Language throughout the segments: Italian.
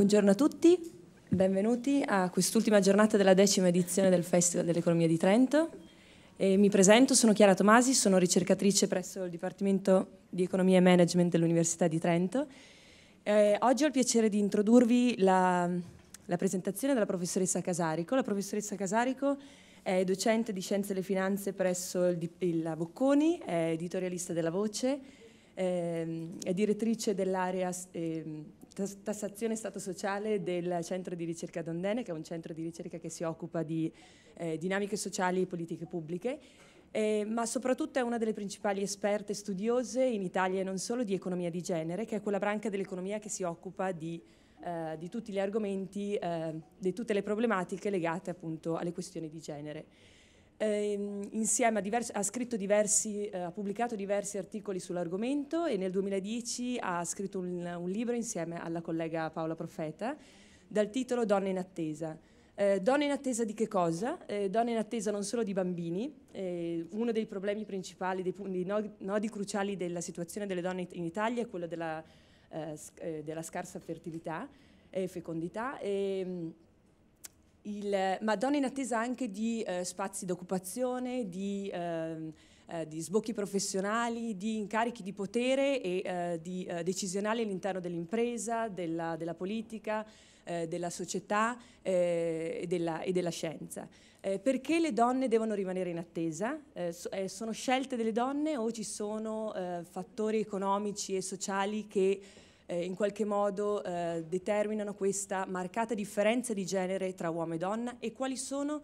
Buongiorno a tutti, benvenuti a quest'ultima giornata della decima edizione del Festival dell'Economia di Trento. E mi presento, sono Chiara Tomasi, sono ricercatrice presso il Dipartimento di Economia e Management dell'Università di Trento. E oggi ho il piacere di introdurvi la, la presentazione della professoressa Casarico. La professoressa Casarico è docente di Scienze delle Finanze presso il, il, Bocconi, è editorialista della Voce ehm, è direttrice dell'area ehm, tassazione e stato sociale del centro di ricerca Dondene, che è un centro di ricerca che si occupa di eh, dinamiche sociali e politiche pubbliche. Eh, ma soprattutto è una delle principali esperte studiose in Italia e non solo di economia di genere, che è quella branca dell'economia che si occupa di, eh, di tutti gli argomenti, eh, di tutte le problematiche legate appunto alle questioni di genere eh, insieme diversi, ha, diversi, eh, ha, pubblicato diversi articoli sull'argomento e nel 2010 ha scritto un, un, libro insieme alla collega Paola Profeta dal titolo Donne in attesa. Eh, donne in attesa di che cosa? Eh, donne in attesa non solo di bambini, eh, uno dei problemi principali, dei, dei nodi, cruciali della situazione delle donne in Italia è quello della, eh, della scarsa fertilità e fecondità. E, ehm, il, eh, ma donne in attesa anche di eh, spazi d'occupazione, di, eh, eh, di, sbocchi professionali, di incarichi di potere e eh, di eh, decisionali all'interno dell'impresa, della, della politica, della società e della, e, della, scienza. perché le donne devono rimanere in attesa? So, sono scelte delle donne o ci sono fattori economici e sociali che eh, in qualche modo eh, determinano questa marcata differenza di genere tra uomo e donna e quali sono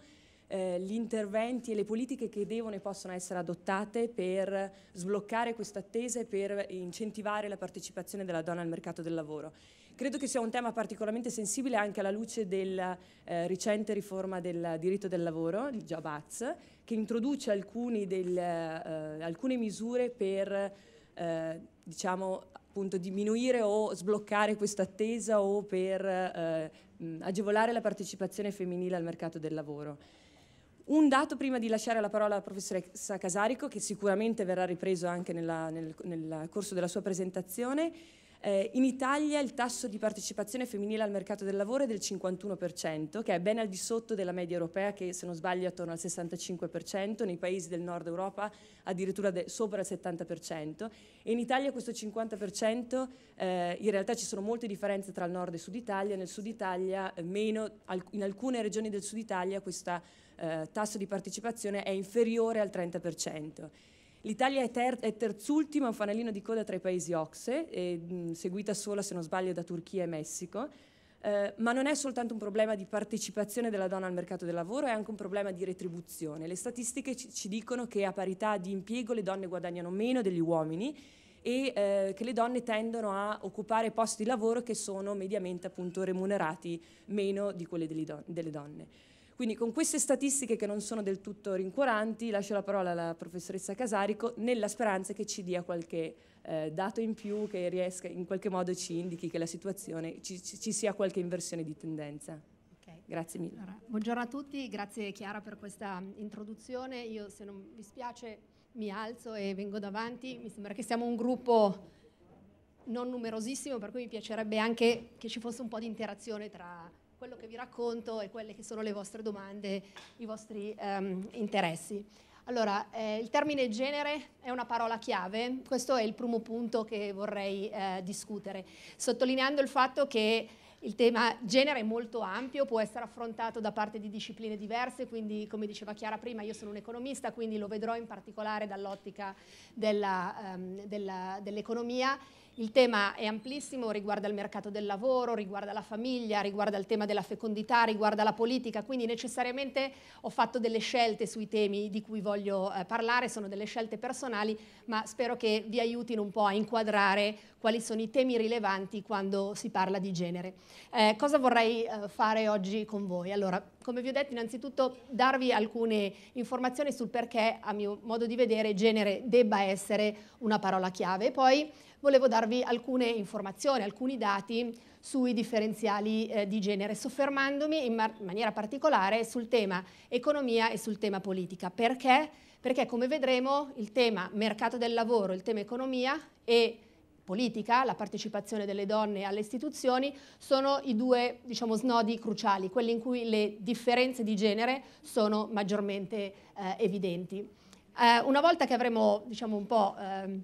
eh, gli interventi e le politiche che devono e possono essere adottate per sbloccare questa attesa e per incentivare la partecipazione della donna al mercato del lavoro. Credo che sia un tema particolarmente sensibile anche alla luce della eh, recente riforma del diritto del lavoro, il JABAZ, che introduce del, eh, eh, alcune misure per eh, diciamo, appunto diminuire o sbloccare questa attesa o per eh, agevolare la partecipazione femminile al mercato del lavoro. Un dato prima di lasciare la parola alla professoressa Casarico, che sicuramente verrà ripreso anche nella, nel, nel corso della sua presentazione, eh, in Italia il tasso di partecipazione femminile al mercato del lavoro è del 51%, che è ben al di sotto della media europea che se non sbaglio è attorno al 65%, nei paesi del nord Europa addirittura sopra il 70% e in Italia questo 50% eh, in realtà ci sono molte differenze tra il nord e il sud Italia, nel sud Italia eh, meno, al, in alcune regioni del sud Italia questo eh, tasso di partecipazione è inferiore al 30%. L'Italia è, ter- è terzultima, un fanalino di coda tra i paesi Ocse, e, mh, seguita sola, se non sbaglio, da Turchia e Messico. Eh, ma non è soltanto un problema di partecipazione della donna al mercato del lavoro, è anche un problema di retribuzione. Le statistiche ci, ci dicono che a parità di impiego le donne guadagnano meno degli uomini e eh, che le donne tendono a occupare posti di lavoro che sono mediamente appunto remunerati meno di quelli don- delle donne. Quindi con queste statistiche che non sono del tutto rincuoranti lascio la parola alla professoressa Casarico nella speranza che ci dia qualche eh, dato in più che riesca in qualche modo ci indichi che la situazione ci, ci sia qualche inversione di tendenza. Grazie mille. Allora, buongiorno a tutti, grazie Chiara per questa introduzione. Io se non vi spiace mi alzo e vengo davanti, mi sembra che siamo un gruppo non numerosissimo, per cui mi piacerebbe anche che ci fosse un po' di interazione tra quello che vi racconto e quelle che sono le vostre domande, i vostri um, interessi. Allora, eh, il termine genere è una parola chiave, questo è il primo punto che vorrei eh, discutere, sottolineando il fatto che il tema genere è molto ampio, può essere affrontato da parte di discipline diverse, quindi come diceva Chiara prima io sono un economista, quindi lo vedrò in particolare dall'ottica ehm, dell'economia. Um, dell il tema è amplissimo, riguarda il mercato del lavoro, riguarda la famiglia, riguarda il tema della fecondità, riguarda la politica, quindi necessariamente ho fatto delle scelte sui temi di cui voglio eh, parlare, sono delle scelte personali, ma spero che vi aiutino un po' a inquadrare quali sono i temi rilevanti quando si parla di genere. Eh, cosa vorrei eh, fare oggi con voi? Allora, come vi ho detto, innanzitutto darvi alcune informazioni sul perché, a mio modo di vedere, genere debba essere una parola chiave, poi volevo darvi alcune informazioni, alcuni dati sui differenziali eh, di genere, soffermandomi in maniera particolare sul tema economia e sul tema politica. Perché? Perché come vedremo il tema mercato del lavoro, il tema economia e politica, la partecipazione delle donne alle istituzioni, sono i due diciamo, snodi cruciali, quelli in cui le differenze di genere sono maggiormente eh, evidenti. Eh, una volta che avremo diciamo, un po' eh,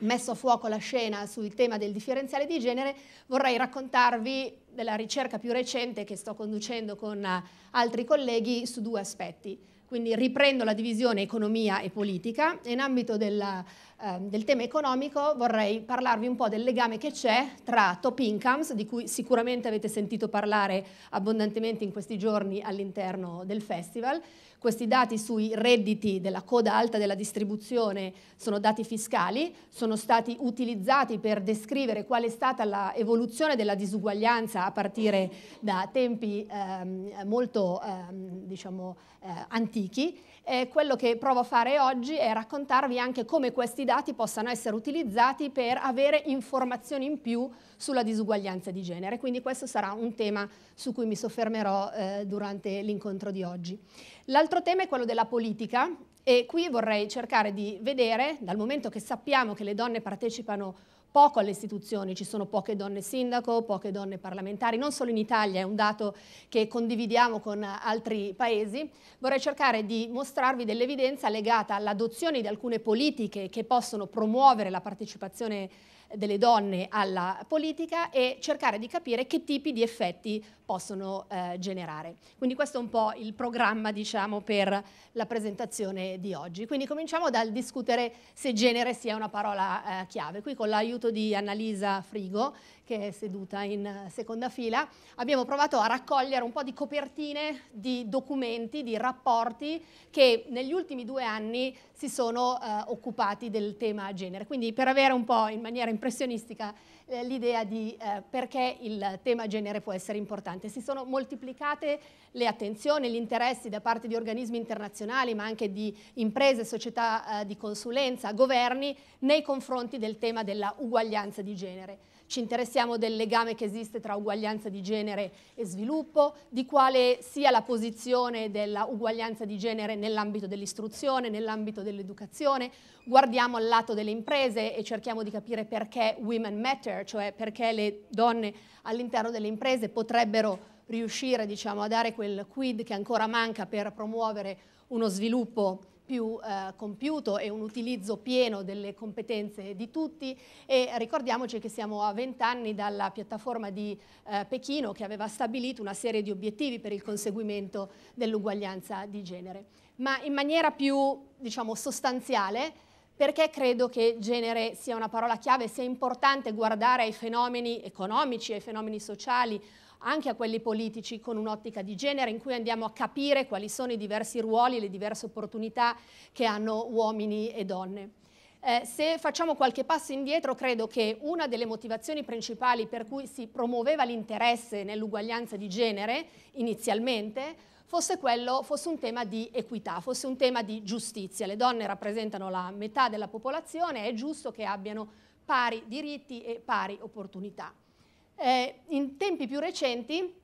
messo a fuoco la scena sul tema del differenziale di genere, vorrei raccontarvi della ricerca più recente che sto conducendo con eh, altri colleghi su due aspetti. Quindi riprendo la divisione economia e politica. In ambito della Ehm, del tema economico vorrei parlarvi un po' del legame che c'è tra top incomes, di cui sicuramente avete sentito parlare abbondantemente in questi giorni all'interno del festival. Questi dati sui redditi della coda alta della distribuzione sono dati fiscali, sono stati utilizzati per descrivere qual è stata l'evoluzione della disuguaglianza a partire da tempi ehm, molto ehm, diciamo, eh, antichi eh, quello che provo a fare oggi è raccontarvi anche come questi dati possano essere utilizzati per avere informazioni in più sulla disuguaglianza di genere. Quindi questo sarà un tema su cui mi soffermerò eh, durante l'incontro di oggi. L'altro tema è quello della politica e qui vorrei cercare di vedere, dal momento che sappiamo che le donne partecipano poco alle istituzioni, ci sono poche donne sindaco, poche donne parlamentari, non solo in Italia, è un dato che condividiamo con altri paesi. Vorrei cercare di mostrarvi dell'evidenza legata all'adozione di alcune politiche che possono promuovere la partecipazione delle donne alla politica e cercare di capire che tipi di effetti possono eh, generare. Quindi questo è un po' il programma diciamo, per la presentazione di oggi. Quindi cominciamo dal discutere se genere sia una parola eh, chiave. Qui con l'aiuto di Annalisa Frigo, che è seduta in eh, seconda fila, abbiamo provato a raccogliere un po' di copertine di documenti, di rapporti che negli ultimi due anni si sono eh, occupati del tema genere. Quindi per avere un po' in maniera impressionistica eh, l'idea di eh, perché il tema genere può essere importante. Si sono moltiplicate le attenzioni, gli interessi da parte di organismi internazionali, ma anche di imprese, società eh, di consulenza, governi, nei confronti del tema della uguaglianza di genere ci interessiamo del legame che esiste tra uguaglianza di genere e sviluppo, di quale sia la posizione dell'uguaglianza di genere nell'ambito dell'istruzione, nell'ambito dell'educazione, guardiamo al lato delle imprese e cerchiamo di capire perché women matter, cioè perché le donne all'interno delle imprese potrebbero riuscire diciamo, a dare quel quid che ancora manca per promuovere uno sviluppo più eh, compiuto e un utilizzo pieno delle competenze di tutti e ricordiamoci che siamo a vent'anni dalla piattaforma di eh, Pechino che aveva stabilito una serie di obiettivi per il conseguimento dell'uguaglianza di genere. Ma in maniera più diciamo, sostanziale perché credo che genere sia una parola chiave, sia importante guardare ai fenomeni economici, ai fenomeni sociali, anche a quelli politici con un'ottica di genere in cui andiamo a capire quali sono i diversi ruoli e le diverse opportunità che hanno uomini e donne. Eh, se facciamo qualche passo indietro, credo che una delle motivazioni principali per cui si promuoveva l'interesse nell'uguaglianza di genere inizialmente fosse, quello, fosse un tema di equità, fosse un tema di giustizia. Le donne rappresentano la metà della popolazione, è giusto che abbiano pari diritti e pari opportunità. Eh, in tempi più recenti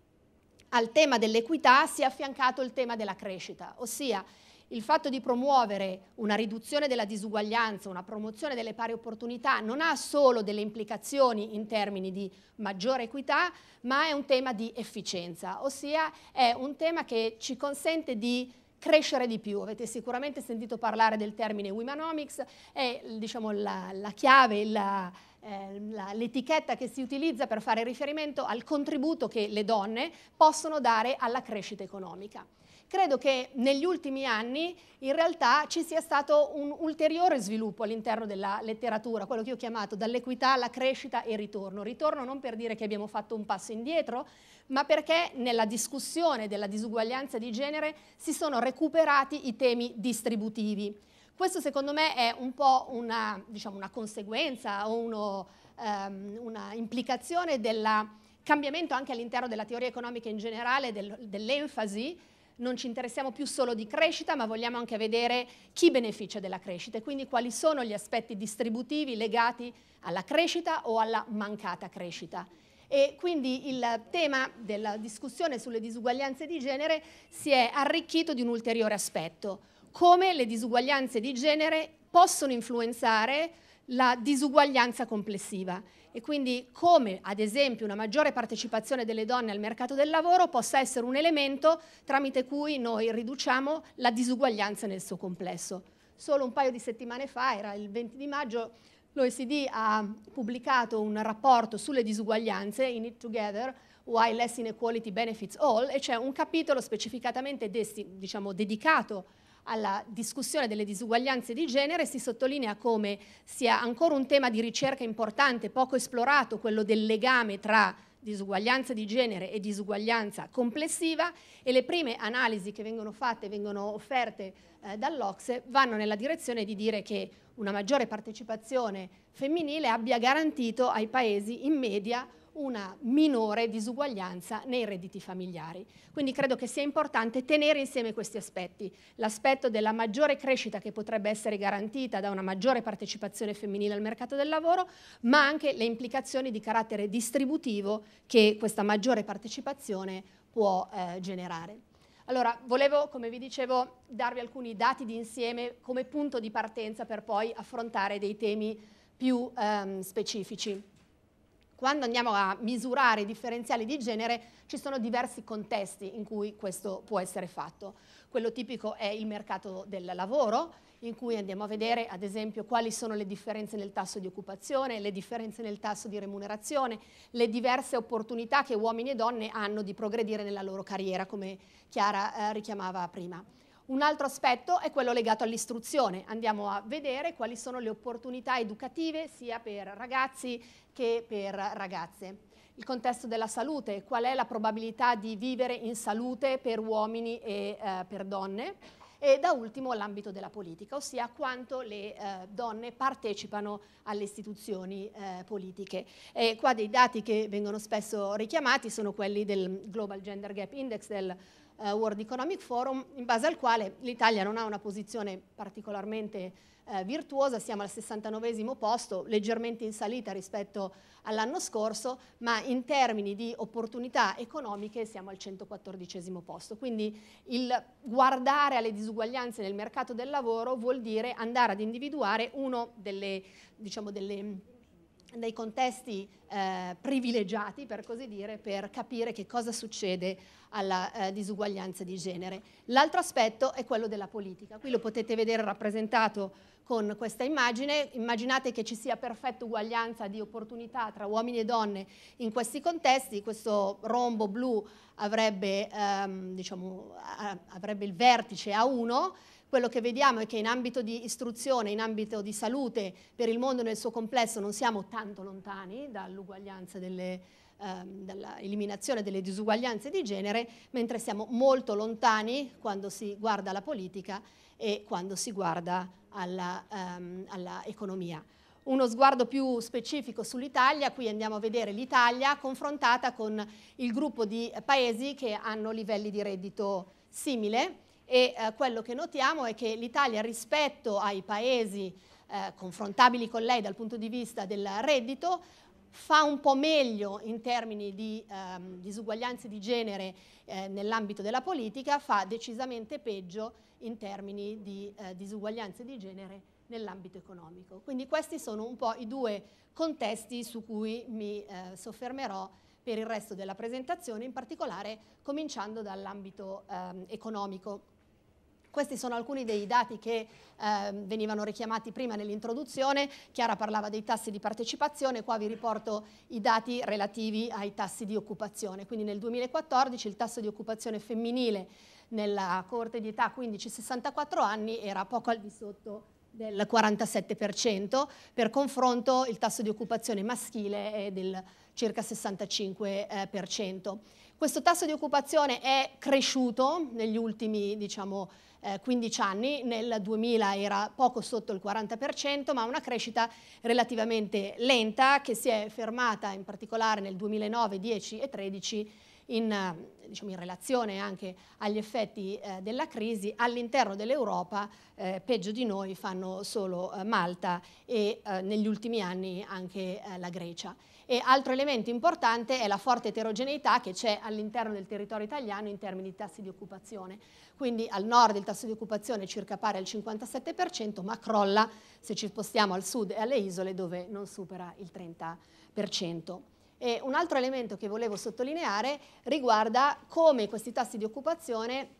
al tema dell'equità si è affiancato il tema della crescita, ossia il fatto di promuovere una riduzione della disuguaglianza, una promozione delle pari opportunità non ha solo delle implicazioni in termini di maggiore equità, ma è un tema di efficienza, ossia è un tema che ci consente di crescere di più. Avete sicuramente sentito parlare del termine Womenomics, è diciamo, la, la chiave, la, eh, l'etichetta che si utilizza per fare riferimento al contributo che le donne possono dare alla crescita economica. Credo che negli ultimi anni in realtà ci sia stato un ulteriore sviluppo all'interno della letteratura, quello che io ho chiamato dall'equità alla crescita e ritorno. Ritorno non per dire che abbiamo fatto un passo indietro, ma perché nella discussione della disuguaglianza di genere si sono recuperati i temi distributivi questo secondo me è un po' una, diciamo, una conseguenza o uno, um, una implicazione del cambiamento anche all'interno della teoria economica in generale, del, dell'enfasi non ci interessiamo più solo di crescita, ma vogliamo anche vedere chi beneficia della crescita e quindi quali sono gli aspetti distributivi legati alla crescita o alla mancata crescita. E quindi il tema della discussione sulle disuguaglianze di genere si è arricchito di un ulteriore aspetto, come le disuguaglianze di genere possono influenzare la disuguaglianza complessiva e quindi come ad esempio una maggiore partecipazione delle donne al mercato del lavoro possa essere un elemento tramite cui noi riduciamo la disuguaglianza nel suo complesso. Solo un paio di settimane fa, era il 20 di maggio, l'OECD ha pubblicato un rapporto sulle disuguaglianze, In It Together, Why Less Inequality Benefits All, e c'è un capitolo specificatamente desti, diciamo, dedicato alla discussione delle disuguaglianze di genere si sottolinea come sia ancora un tema di ricerca importante, poco esplorato, quello del legame tra disuguaglianza di genere e disuguaglianza complessiva e le prime analisi che vengono fatte, vengono offerte eh, dall'Ocse, vanno nella direzione di dire che una maggiore partecipazione femminile abbia garantito ai paesi in media una minore disuguaglianza nei redditi familiari. Quindi credo che sia importante tenere insieme questi aspetti, l'aspetto della maggiore crescita che potrebbe essere garantita da una maggiore partecipazione femminile al mercato del lavoro, ma anche le implicazioni di carattere distributivo che questa maggiore partecipazione può eh, generare. Allora, volevo, come vi dicevo, darvi alcuni dati di insieme come punto di partenza per poi affrontare dei temi più ehm, specifici. Quando andiamo a misurare i differenziali di genere ci sono diversi contesti in cui questo può essere fatto. Quello tipico è il mercato del lavoro, in cui andiamo a vedere ad esempio quali sono le differenze nel tasso di occupazione, le differenze nel tasso di remunerazione, le diverse opportunità che uomini e donne hanno di progredire nella loro carriera, come Chiara eh, richiamava prima. Un altro aspetto è quello legato all'istruzione. Andiamo a vedere quali sono le opportunità educative sia per ragazzi che per ragazze. Il contesto della salute, qual è la probabilità di vivere in salute per uomini e eh, per donne. E da ultimo l'ambito della politica, ossia quanto le eh, donne partecipano alle istituzioni eh, politiche. E qua dei dati che vengono spesso richiamati sono quelli del Global Gender Gap Index del eh, World Economic Forum, in base al quale l'Italia non ha una posizione particolarmente eh, virtuosa, siamo al 69 posto, leggermente in salita rispetto all'anno scorso, ma in termini di opportunità economiche siamo al 114 posto. Quindi il guardare alle disuguaglianze nel mercato del lavoro vuol dire andare ad individuare uno delle, diciamo, delle nei contesti eh, privilegiati, per così dire, per capire che cosa succede alla eh, disuguaglianza di genere. L'altro aspetto è quello della politica. Qui lo potete vedere rappresentato con questa immagine. Immaginate che ci sia perfetta uguaglianza di opportunità tra uomini e donne in questi contesti. Questo rombo blu avrebbe, ehm, diciamo, avrebbe il vertice A1 quello che vediamo è che in ambito di istruzione, in ambito di salute, per il mondo nel suo complesso non siamo tanto lontani dall'uguaglianza delle, ehm, dall'eliminazione delle disuguaglianze di genere, mentre siamo molto lontani quando si guarda alla politica e quando si guarda all'economia. Ehm, uno sguardo più specifico sull'Italia, qui andiamo a vedere l'Italia confrontata con il gruppo di paesi che hanno livelli di reddito simile e eh, quello che notiamo è che l'Italia rispetto ai paesi eh, confrontabili con lei dal punto di vista del reddito fa un po' meglio in termini di ehm, disuguaglianze di genere eh, nell'ambito della politica, fa decisamente peggio in termini di eh, disuguaglianze di genere nell'ambito economico. Quindi questi sono un po' i due contesti su cui mi eh, soffermerò per il resto della presentazione, in particolare cominciando dall'ambito ehm, economico. Questi sono alcuni dei dati che eh, venivano richiamati prima nell'introduzione. Chiara parlava dei tassi di partecipazione, qua vi riporto i dati relativi ai tassi di occupazione. Quindi nel 2014 il tasso di occupazione femminile nella corte di età 15-64 anni era poco al di sotto del 47%, per confronto il tasso di occupazione maschile è del circa 65%. Questo tasso di occupazione è cresciuto negli ultimi diciamo, 15 eh, anni, nel 2000 era poco sotto il 40%, ma una crescita relativamente lenta che si è fermata in particolare nel 2009, 10 e 13 in, eh, diciamo, in relazione anche agli effetti eh, della crisi, all'interno dell'Europa eh, peggio di noi fanno solo eh, Malta e eh, negli ultimi anni anche la Grecia. E altro elemento importante è la forte eterogeneità che c'è all'interno del territorio italiano in termini di tassi di occupazione. Quindi al nord il tasso di occupazione è circa pari al 57%, ma crolla se ci spostiamo al sud e alle isole dove non supera il 30%. E un altro elemento che volevo sottolineare riguarda come questi tassi di occupazione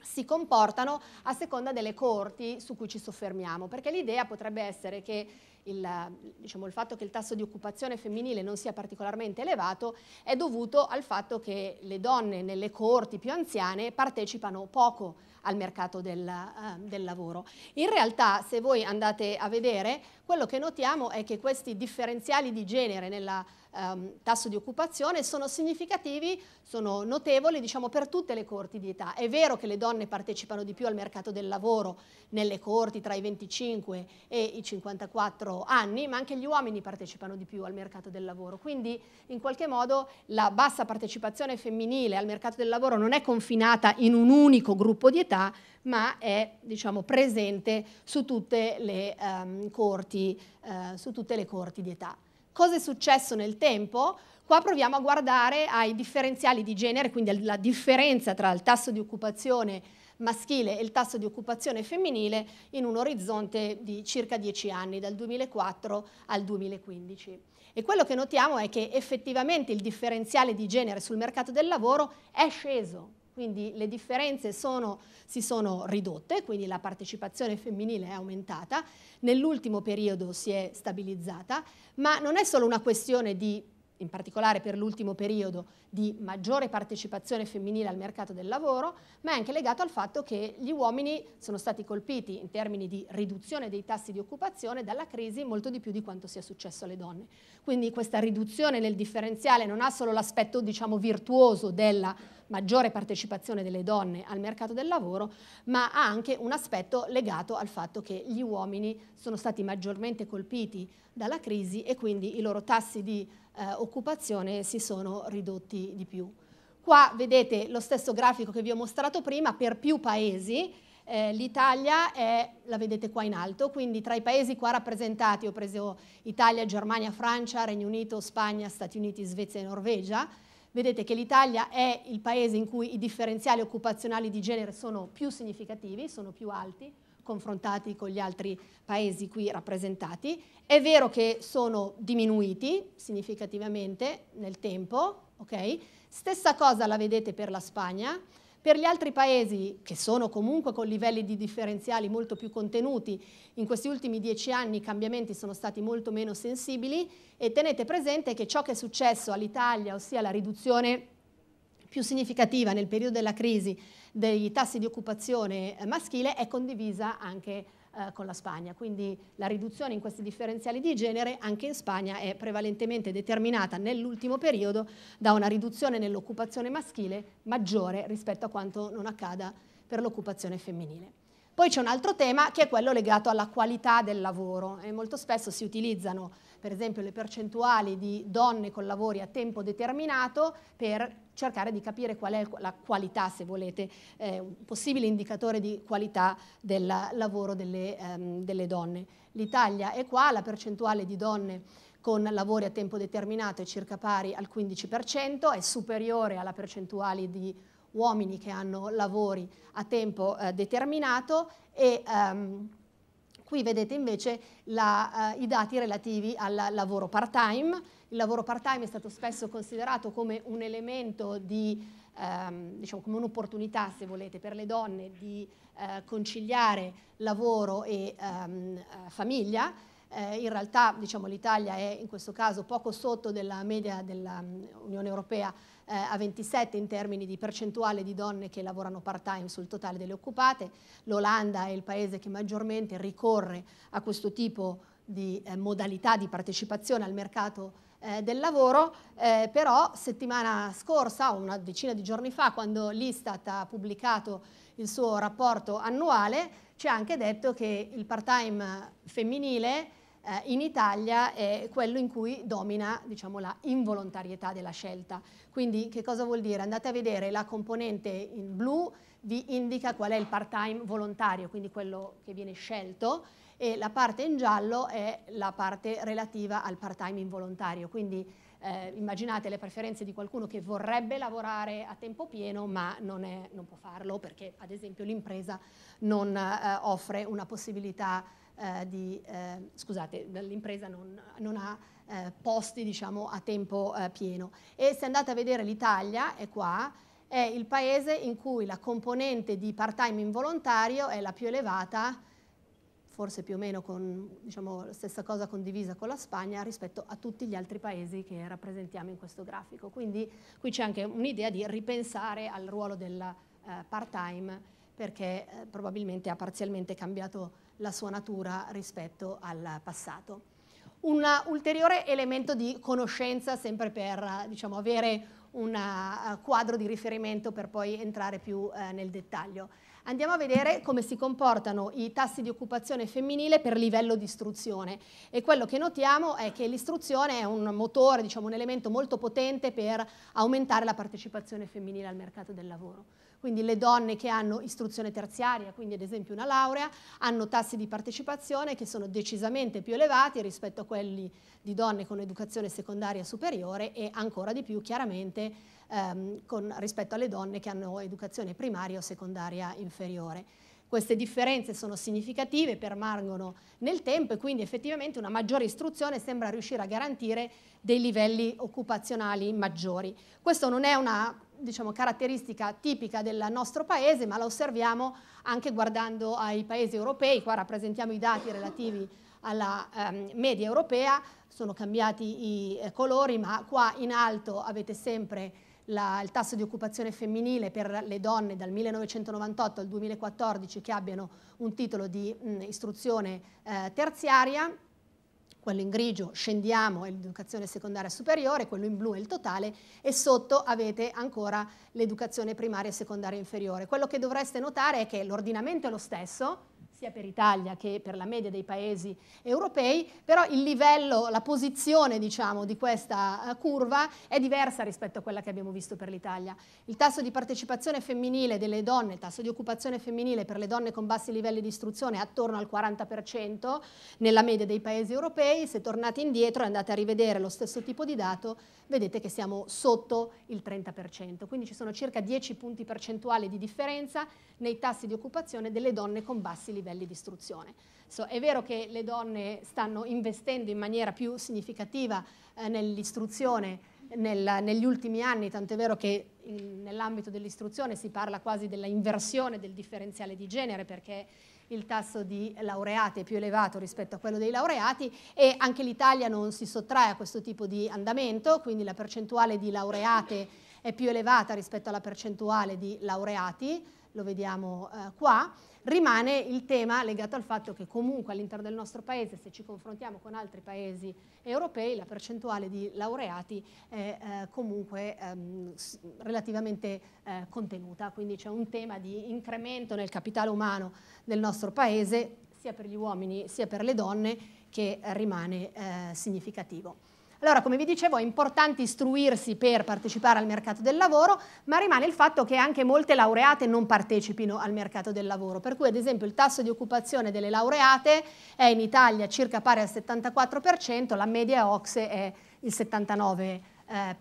si comportano a seconda delle corti su cui ci soffermiamo, perché l'idea potrebbe essere che il, diciamo, il fatto che il tasso di occupazione femminile non sia particolarmente elevato è dovuto al fatto che le donne nelle coorti più anziane partecipano poco al mercato del, uh, del lavoro. In realtà, se voi andate a vedere, quello che notiamo è che questi differenziali di genere nel Um, ehm, tasso di occupazione sono significativi, sono notevoli diciamo, per tutte le corti di età. È vero che le donne partecipano di più al mercato del lavoro nelle corti tra i 25 e i 54 anni, ma anche gli uomini partecipano di più al mercato del lavoro. Quindi in qualche modo la bassa partecipazione femminile al mercato del lavoro non è confinata in un unico gruppo di età, comunità, ma è diciamo, presente su tutte le, um, corti, uh, su tutte le corti di età. Cosa è successo nel tempo? Qua proviamo a guardare ai differenziali di genere, quindi alla differenza tra il tasso di occupazione maschile e il tasso di occupazione femminile in un orizzonte di circa 10 anni, dal 2004 al 2015. E quello che notiamo è che effettivamente il differenziale di genere sul mercato del lavoro è sceso, quindi le differenze sono, si sono ridotte, quindi la partecipazione femminile è aumentata, nell'ultimo periodo si è stabilizzata, ma non è solo una questione di in particolare per l'ultimo periodo, di maggiore partecipazione femminile al mercato del lavoro, ma è anche legato al fatto che gli uomini sono stati colpiti in termini di riduzione dei tassi di occupazione dalla crisi molto di più di quanto sia successo alle donne. Quindi questa riduzione nel differenziale non ha solo l'aspetto diciamo, virtuoso della maggiore partecipazione delle donne al mercato del lavoro, ma ha anche un aspetto legato al fatto che gli uomini sono stati maggiormente colpiti dalla crisi e quindi i loro tassi di eh, occupazione si sono ridotti di più. Qua vedete lo stesso grafico che vi ho mostrato prima per più paesi, eh, l'Italia è, la vedete qua in alto, quindi tra i paesi qua rappresentati ho preso Italia, Germania, Francia, Regno Unito, Spagna, Stati Uniti, Svezia e Norvegia, vedete che l'Italia è il paese in cui i differenziali occupazionali di genere sono più significativi, sono più alti, confrontati con gli altri paesi qui rappresentati. È vero che sono diminuiti significativamente nel tempo, ok? Stessa cosa la vedete per la Spagna. Per gli altri paesi, che sono comunque con livelli di differenziali molto più contenuti, in questi ultimi dieci anni i cambiamenti sono stati molto meno sensibili e tenete presente che ciò che è successo all'Italia, ossia la riduzione più significativa nel periodo della crisi dei tassi di occupazione eh, maschile è condivisa anche eh, con la Spagna, quindi la riduzione in questi differenziali di genere anche in Spagna è prevalentemente determinata nell'ultimo periodo da una riduzione nell'occupazione maschile maggiore rispetto a quanto non accada per l'occupazione femminile. Poi c'è un altro tema che è quello legato alla qualità del lavoro e molto spesso si utilizzano per esempio le percentuali di donne con lavori a tempo determinato per cercare di capire qual è la qualità, se volete, eh, un possibile indicatore di qualità del lavoro delle, ehm, delle donne. L'Italia è qua, la percentuale di donne con lavori a tempo determinato è circa pari al 15%, è superiore alla percentuale di uomini che hanno lavori a tempo eh, determinato e ehm, qui vedete invece la, eh, i dati relativi al lavoro part-time. Il lavoro part-time è stato spesso considerato come un elemento di, ehm, diciamo come un'opportunità, se volete, per le donne di eh, conciliare lavoro e ehm, eh, famiglia. Eh, in realtà diciamo, l'Italia è in questo caso poco sotto della media dell'Unione mm, Europea eh, a 27 in termini di percentuale di donne che lavorano part-time sul totale delle occupate. L'Olanda è il paese che maggiormente ricorre a questo tipo di eh, modalità di partecipazione al mercato eh, del lavoro, eh, però settimana scorsa, una decina di giorni fa, quando l'Istat ha pubblicato il suo rapporto annuale, ci ha anche detto che il part-time femminile eh, in Italia è quello in cui domina diciamo, la involontarietà della scelta. Quindi che cosa vuol dire? Andate a vedere la componente in blu, vi indica qual è il part-time volontario, quindi quello che viene scelto, e la parte in giallo è la parte relativa al part-time involontario, quindi eh, immaginate le preferenze di qualcuno che vorrebbe lavorare a tempo pieno ma non, è, non può farlo perché ad esempio l'impresa non eh, offre una possibilità eh, di, eh, scusate, l'impresa non, non ha eh, posti diciamo, a tempo pieno. E se andate a vedere l'Italia, è qua, è il paese in cui la componente di part-time involontario è la più elevata, forse più o meno con, diciamo, stessa cosa condivisa con la Spagna rispetto a tutti gli altri paesi che rappresentiamo in questo grafico. Quindi qui c'è anche un'idea di ripensare al ruolo del uh, part-time perché eh, probabilmente ha parzialmente cambiato la sua natura rispetto al passato. Un ulteriore elemento di conoscenza, sempre per diciamo, avere un eh, quadro di riferimento per poi entrare più uh, nel dettaglio. Andiamo a vedere come si comportano i tassi di occupazione femminile per livello di istruzione e quello che notiamo è che l'istruzione è un motore, diciamo un elemento molto potente per aumentare la partecipazione femminile al mercato del lavoro. Quindi le donne che hanno istruzione terziaria, quindi ad esempio una laurea, hanno tassi di partecipazione che sono decisamente più elevati rispetto a quelli di donne con educazione secondaria superiore e ancora di più chiaramente ehm, con, rispetto alle donne che hanno educazione primaria o secondaria inferiore. Queste differenze sono significative, permangono nel tempo e quindi effettivamente una maggiore istruzione sembra riuscire a garantire dei livelli occupazionali maggiori. Questo non è una diciamo, caratteristica tipica del nostro paese, ma la osserviamo anche guardando ai paesi europei, qua rappresentiamo i dati relativi alla ehm, media europea, sono cambiati i eh, colori, ma qua in alto avete sempre la, il tasso di occupazione femminile per le donne dal 1998 al 2014 che abbiano un titolo di mh, mm, istruzione eh, terziaria quello in grigio scendiamo è l'educazione secondaria superiore, quello in blu è il totale e sotto avete ancora l'educazione primaria e secondaria inferiore. Quello che dovreste notare è che l'ordinamento è lo stesso, sia per Italia che per la media dei paesi europei, però il livello, la posizione diciamo, di questa eh, curva è diversa rispetto a quella che abbiamo visto per l'Italia. Il tasso di partecipazione femminile delle donne, il tasso di occupazione femminile per le donne con bassi livelli di istruzione è attorno al 40% nella media dei paesi europei, se tornate indietro e andate a rivedere lo stesso tipo di dato, vedete che siamo sotto il 30%, quindi ci sono circa 10 punti percentuali di differenza nei tassi di occupazione delle donne con bassi livelli livelli di istruzione. So, è vero che le donne stanno investendo in maniera più significativa eh, nell'istruzione nel, negli ultimi anni, tant'è vero che nell'ambito dell'istruzione si parla quasi della inversione del differenziale di genere perché il tasso di laureati è più elevato rispetto a quello dei laureati e anche l'Italia non si sottrae a questo tipo di andamento, quindi la percentuale di laureate è più elevata rispetto alla percentuale di laureati lo vediamo eh, qua, rimane il tema legato al fatto che comunque all'interno del nostro paese, se ci confrontiamo con altri paesi europei, la percentuale di laureati è eh, comunque ehm, relativamente eh, contenuta, quindi c'è un tema di incremento nel capitale umano del nostro paese, sia per gli uomini sia per le donne, che rimane eh, significativo. Allora, come vi dicevo, è importante istruirsi per partecipare al mercato del lavoro, ma rimane il fatto che anche molte laureate non partecipino al mercato del lavoro, per cui ad esempio il tasso di occupazione delle laureate è in Italia circa pari al 74%, la media OXE è il 79%. Eh,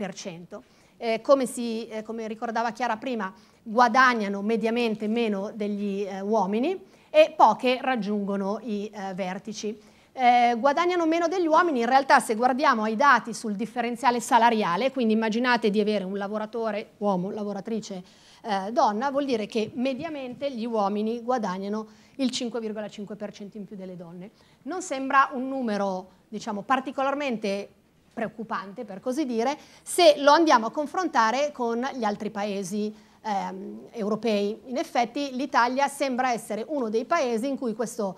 eh, come, si, eh, come, ricordava Chiara prima, guadagnano mediamente meno degli eh, uomini e poche raggiungono i eh, vertici eh, guadagnano meno degli uomini, in realtà se guardiamo ai dati sul differenziale salariale, quindi immaginate di avere un lavoratore uomo, lavoratrice eh, donna, vuol dire che mediamente gli uomini guadagnano il 5,5% in più delle donne. Non sembra un numero diciamo, particolarmente preoccupante, per così dire, se lo andiamo a confrontare con gli altri paesi ehm, europei. In effetti l'Italia sembra essere uno dei paesi in cui questo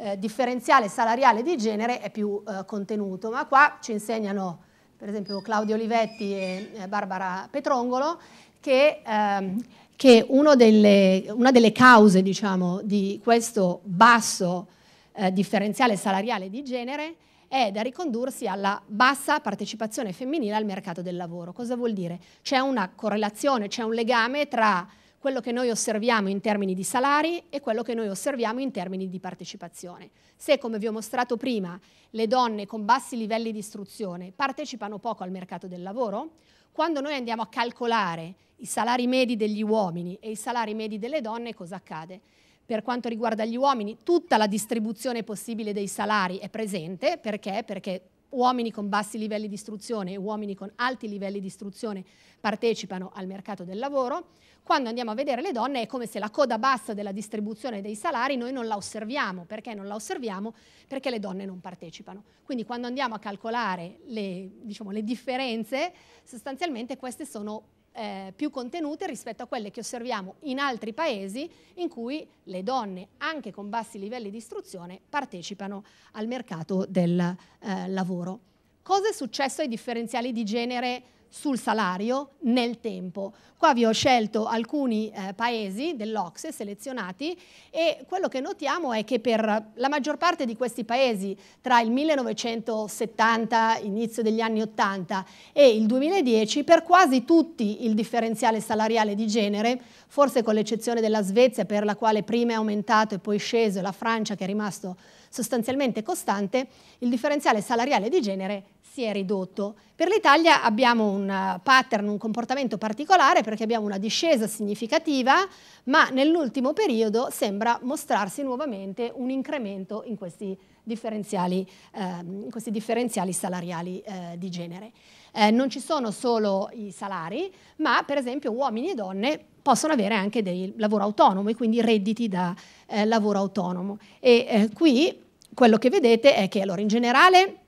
eh, differenziale salariale di genere è più eh, contenuto, ma qua ci insegnano per esempio Claudio Olivetti e eh, Barbara Petrongolo che, ehm, che delle, una delle cause diciamo, di questo basso eh, differenziale salariale di genere è da ricondursi alla bassa partecipazione femminile al mercato del lavoro. Cosa vuol dire? C'è una correlazione, c'è un legame tra quello che noi osserviamo in termini di salari e quello che noi osserviamo in termini di partecipazione. Se, come vi ho mostrato prima, le donne con bassi livelli di istruzione partecipano poco al mercato del lavoro, quando noi andiamo a calcolare i salari medi degli uomini e i salari medi delle donne, cosa accade? Per quanto riguarda gli uomini, tutta la distribuzione possibile dei salari è presente, perché? Perché uomini con bassi livelli di istruzione e uomini con alti livelli di istruzione partecipano al mercato del lavoro, quando andiamo a vedere le donne è come se la coda bassa della distribuzione dei salari noi non la osserviamo. Perché non la osserviamo? Perché le donne non partecipano. Quindi quando andiamo a calcolare le, diciamo, le differenze, sostanzialmente queste sono eh, più contenute rispetto a quelle che osserviamo in altri paesi in cui le donne, anche con bassi livelli di istruzione, partecipano al mercato del eh, lavoro. Cosa è successo ai differenziali di genere? sul salario nel tempo. Qua vi ho scelto alcuni eh, paesi dell'Ocse selezionati e quello che notiamo è che per la maggior parte di questi paesi tra il 1970, inizio degli anni 80 e il 2010, per quasi tutti il differenziale salariale di genere, forse con l'eccezione della Svezia per la quale prima è aumentato e poi sceso, e la Francia che è rimasto sostanzialmente costante, il differenziale salariale di genere si è ridotto. Per l'Italia abbiamo un eh, pattern, un comportamento particolare perché abbiamo una discesa significativa, ma nell'ultimo periodo sembra mostrarsi nuovamente un incremento in questi differenziali, eh, questi differenziali salariali eh, di genere. Eh, non ci sono solo i salari, ma per esempio uomini e donne possono avere anche dei lavoro autonomo e quindi redditi da eh, lavoro autonomo. E eh, qui quello che vedete è che allora in generale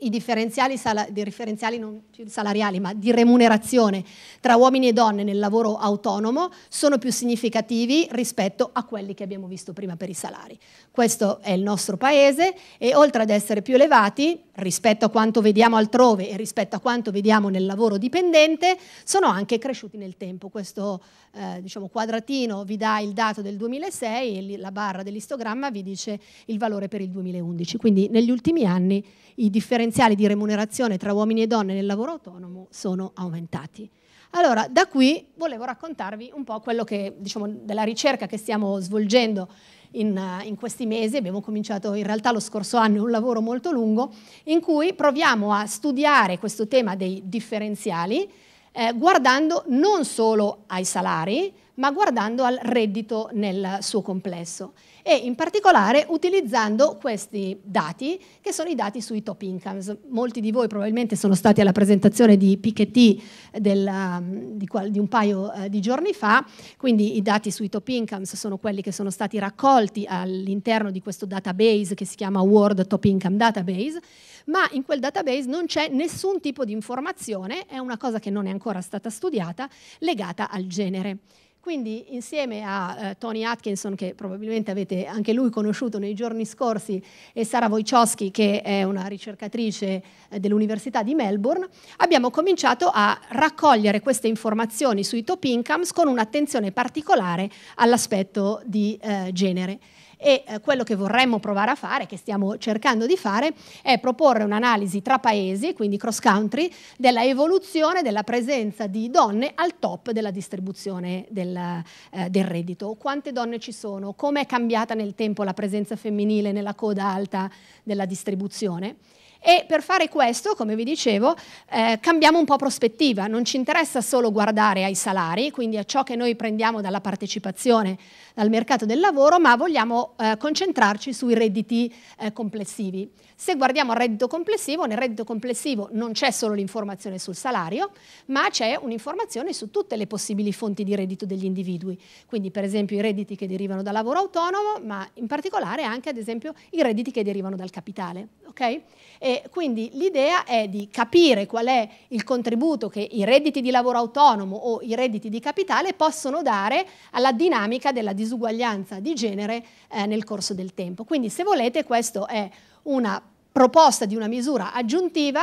i differenziali, sal- differenziali non salariali, ma di remunerazione tra uomini e donne nel lavoro autonomo sono più significativi rispetto a quelli che abbiamo visto prima per i salari. Questo è il nostro paese e oltre ad essere più elevati, rispetto a quanto vediamo altrove e rispetto a quanto vediamo nel lavoro dipendente, sono anche cresciuti nel tempo. Questo eh, diciamo, quadratino vi dà il dato del 2006 e la barra dell'istogramma vi dice il valore per il 2011. Quindi negli ultimi anni i differenziali di remunerazione tra uomini e donne nel lavoro autonomo sono aumentati. Allora, da qui volevo raccontarvi un po' quello che, diciamo, della ricerca che stiamo svolgendo in, eh, in questi mesi, abbiamo cominciato in realtà lo scorso anno un lavoro molto lungo, in cui proviamo a studiare questo tema dei differenziali eh, guardando non solo ai salari, ma guardando al reddito nel suo complesso e in particolare utilizzando questi dati che sono i dati sui top incomes. Molti di voi probabilmente sono stati alla presentazione di Piketty della, um, di, di, un paio eh, di giorni fa, quindi i dati sui top incomes sono quelli che sono stati raccolti all'interno di questo database che si chiama World Top Income Database, ma in quel database non c'è nessun tipo di informazione, è una cosa che non è ancora stata studiata, legata al genere. Quindi insieme a eh, Tony Atkinson, che probabilmente avete anche lui conosciuto nei giorni scorsi, e Sara Wojcioski, che è una ricercatrice eh, dell'Università di Melbourne, abbiamo cominciato a raccogliere queste informazioni sui top incomes con un'attenzione particolare all'aspetto di eh, genere e eh, quello che vorremmo provare a fare, che stiamo cercando di fare, è proporre un'analisi tra paesi, quindi cross country, della evoluzione della presenza di donne al top della distribuzione del, eh, del reddito. Quante donne ci sono? Come è cambiata nel tempo la presenza femminile nella coda alta della distribuzione? E per fare questo, come vi dicevo, eh, cambiamo un po' prospettiva, non ci interessa solo guardare ai salari, quindi a ciò che noi prendiamo dalla partecipazione al mercato del lavoro, ma vogliamo eh, concentrarci sui redditi eh, complessivi. Se guardiamo al reddito complessivo, nel reddito complessivo non c'è solo l'informazione sul salario, ma c'è un'informazione su tutte le possibili fonti di reddito degli individui, quindi per esempio i redditi che derivano dal lavoro autonomo, ma in particolare anche ad esempio i redditi che derivano dal capitale. Okay? E quindi l'idea è di capire qual è il contributo che i redditi di lavoro autonomo o i redditi di capitale possono dare alla dinamica della disuguaglianza di genere eh, nel corso del tempo. Quindi se volete questa è una proposta di una misura aggiuntiva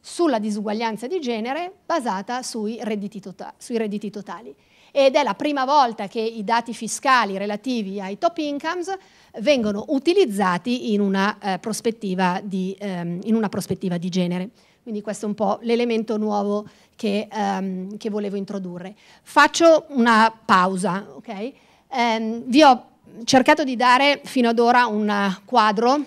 sulla disuguaglianza di genere basata sui redditi, tota sui redditi totali ed è la prima volta che i dati fiscali relativi ai top incomes vengono utilizzati in una, eh, prospettiva, di, ehm, in una prospettiva di genere. Quindi questo è un po' l'elemento nuovo che, ehm, che, volevo introdurre. Faccio una pausa, ok? Ehm, vi ho cercato di dare fino ad ora un quadro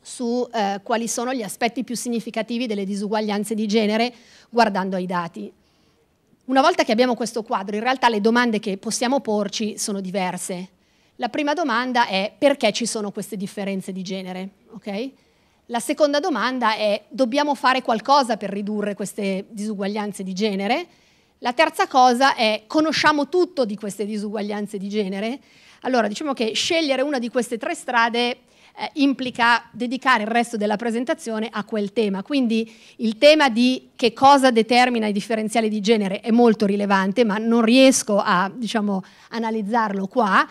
su eh, quali sono gli aspetti più significativi delle disuguaglianze di genere guardando ai dati. Una volta che abbiamo questo quadro, in realtà le domande che possiamo porci sono diverse. La prima domanda è perché ci sono queste differenze di genere? Okay? La seconda domanda è dobbiamo fare qualcosa per ridurre queste disuguaglianze di genere? La terza cosa è conosciamo tutto di queste disuguaglianze di genere? Allora diciamo che scegliere una di queste tre strade eh, implica dedicare il resto della presentazione a quel tema. Quindi il tema di che cosa determina i differenziali di genere è molto rilevante, ma non riesco a diciamo, analizzarlo qua.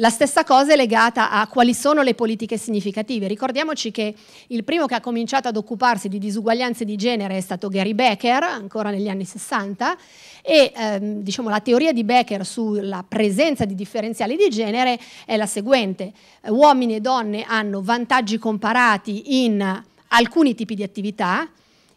La stessa cosa è legata a quali sono le politiche significative. Ricordiamoci che il primo che ha cominciato ad occuparsi di disuguaglianze di genere è stato Gary Becker, ancora negli anni 60, e ehm, diciamo, la teoria di Becker sulla presenza di differenziali di genere è la seguente. Uomini e donne hanno vantaggi comparati in alcuni tipi di attività,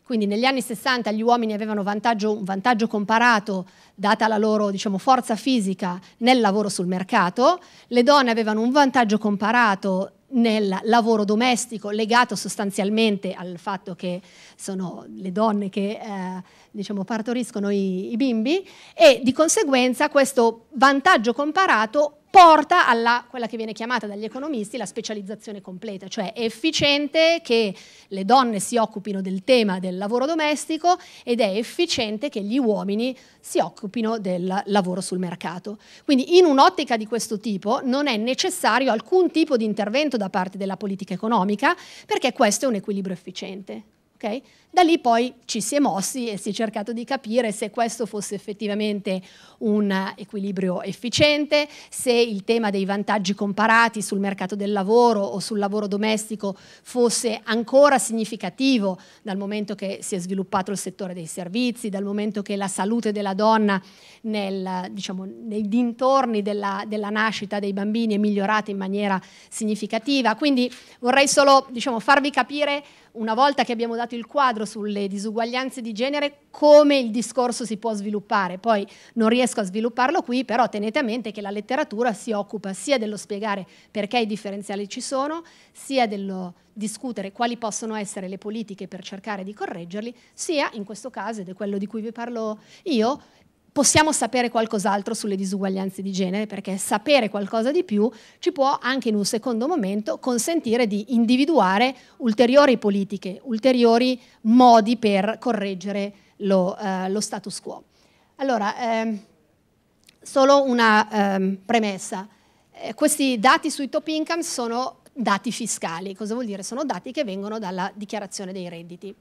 quindi negli anni 60 gli uomini avevano vantaggio, un vantaggio comparato, data la loro diciamo, forza fisica, nel lavoro sul mercato, le donne avevano un vantaggio comparato nel lavoro domestico legato sostanzialmente al fatto che sono le donne che eh, diciamo, partoriscono i, i bimbi e di conseguenza questo vantaggio comparato porta alla quella che viene chiamata dagli economisti la specializzazione completa, cioè è efficiente che le donne si occupino del tema del lavoro domestico ed è efficiente che gli uomini si occupino del lavoro sul mercato. Quindi in un'ottica di questo tipo non è necessario alcun tipo di intervento da parte della politica economica perché questo è un equilibrio efficiente. Okay? Da lì poi ci si è mossi e si è cercato di capire se questo fosse effettivamente un equilibrio efficiente, se il tema dei vantaggi comparati sul mercato del lavoro o sul lavoro domestico fosse ancora significativo dal momento che si è sviluppato il settore dei servizi, dal momento che la salute della donna nel, diciamo, nei dintorni della, della, nascita dei bambini è migliorata in maniera significativa. Quindi vorrei solo diciamo, farvi capire, una volta che abbiamo dato il quadro, libro sulle disuguaglianze di genere come il discorso si può sviluppare. Poi non riesco a svilupparlo qui, però tenete a mente che la letteratura si occupa sia dello spiegare perché i differenziali ci sono, sia dello discutere quali possono essere le politiche per cercare di correggerli, sia in questo caso, ed è quello di cui vi parlo io, possiamo sapere qualcos'altro sulle disuguaglianze di genere, perché sapere qualcosa di più ci può anche in un secondo momento consentire di individuare ulteriori politiche, ulteriori modi per correggere lo, eh, lo status quo. Allora, ehm, solo una ehm, premessa. Eh, questi dati sui top income sono dati fiscali. Cosa vuol dire? Sono dati che vengono dalla dichiarazione dei redditi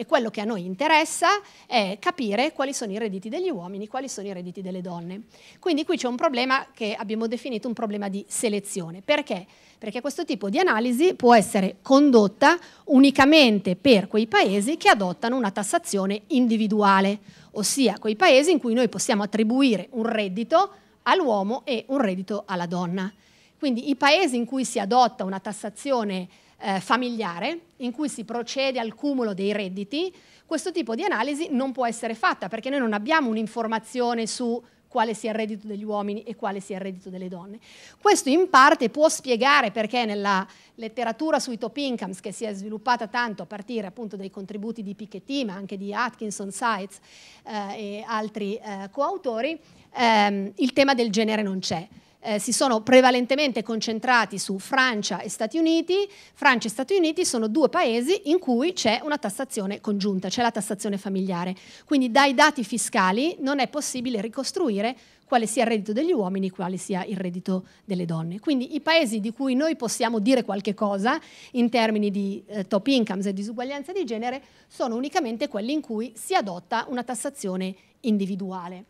e quello che a noi interessa è capire quali sono i redditi degli uomini, quali sono i redditi delle donne. Quindi qui c'è un problema che abbiamo definito un problema di selezione. Perché? Perché questo tipo di analisi può essere condotta unicamente per quei paesi che adottano una tassazione individuale, ossia quei paesi in cui noi possiamo attribuire un reddito all'uomo e un reddito alla donna. Quindi i paesi in cui si adotta una tassazione individuale eh, familiare in cui si procede al cumulo dei redditi, questo tipo di analisi non può essere fatta perché noi non abbiamo un'informazione su quale sia il reddito degli uomini e quale sia il reddito delle donne. Questo in parte può spiegare perché nella letteratura sui top incomes che si è sviluppata tanto a partire appunto dai contributi di Piketty ma anche di Atkinson, Seitz eh, e altri eh, coautori, ehm, il tema del genere non c'è eh, si sono prevalentemente concentrati su Francia e Stati Uniti. Francia e Stati Uniti sono due paesi in cui c'è una tassazione congiunta, c'è la tassazione familiare. Quindi dai dati fiscali non è possibile ricostruire quale sia il reddito degli uomini, quale sia il reddito delle donne. Quindi i paesi di cui noi possiamo dire qualche cosa in termini di eh, top incomes e disuguaglianza di genere sono unicamente quelli in cui si adotta una tassazione individuale.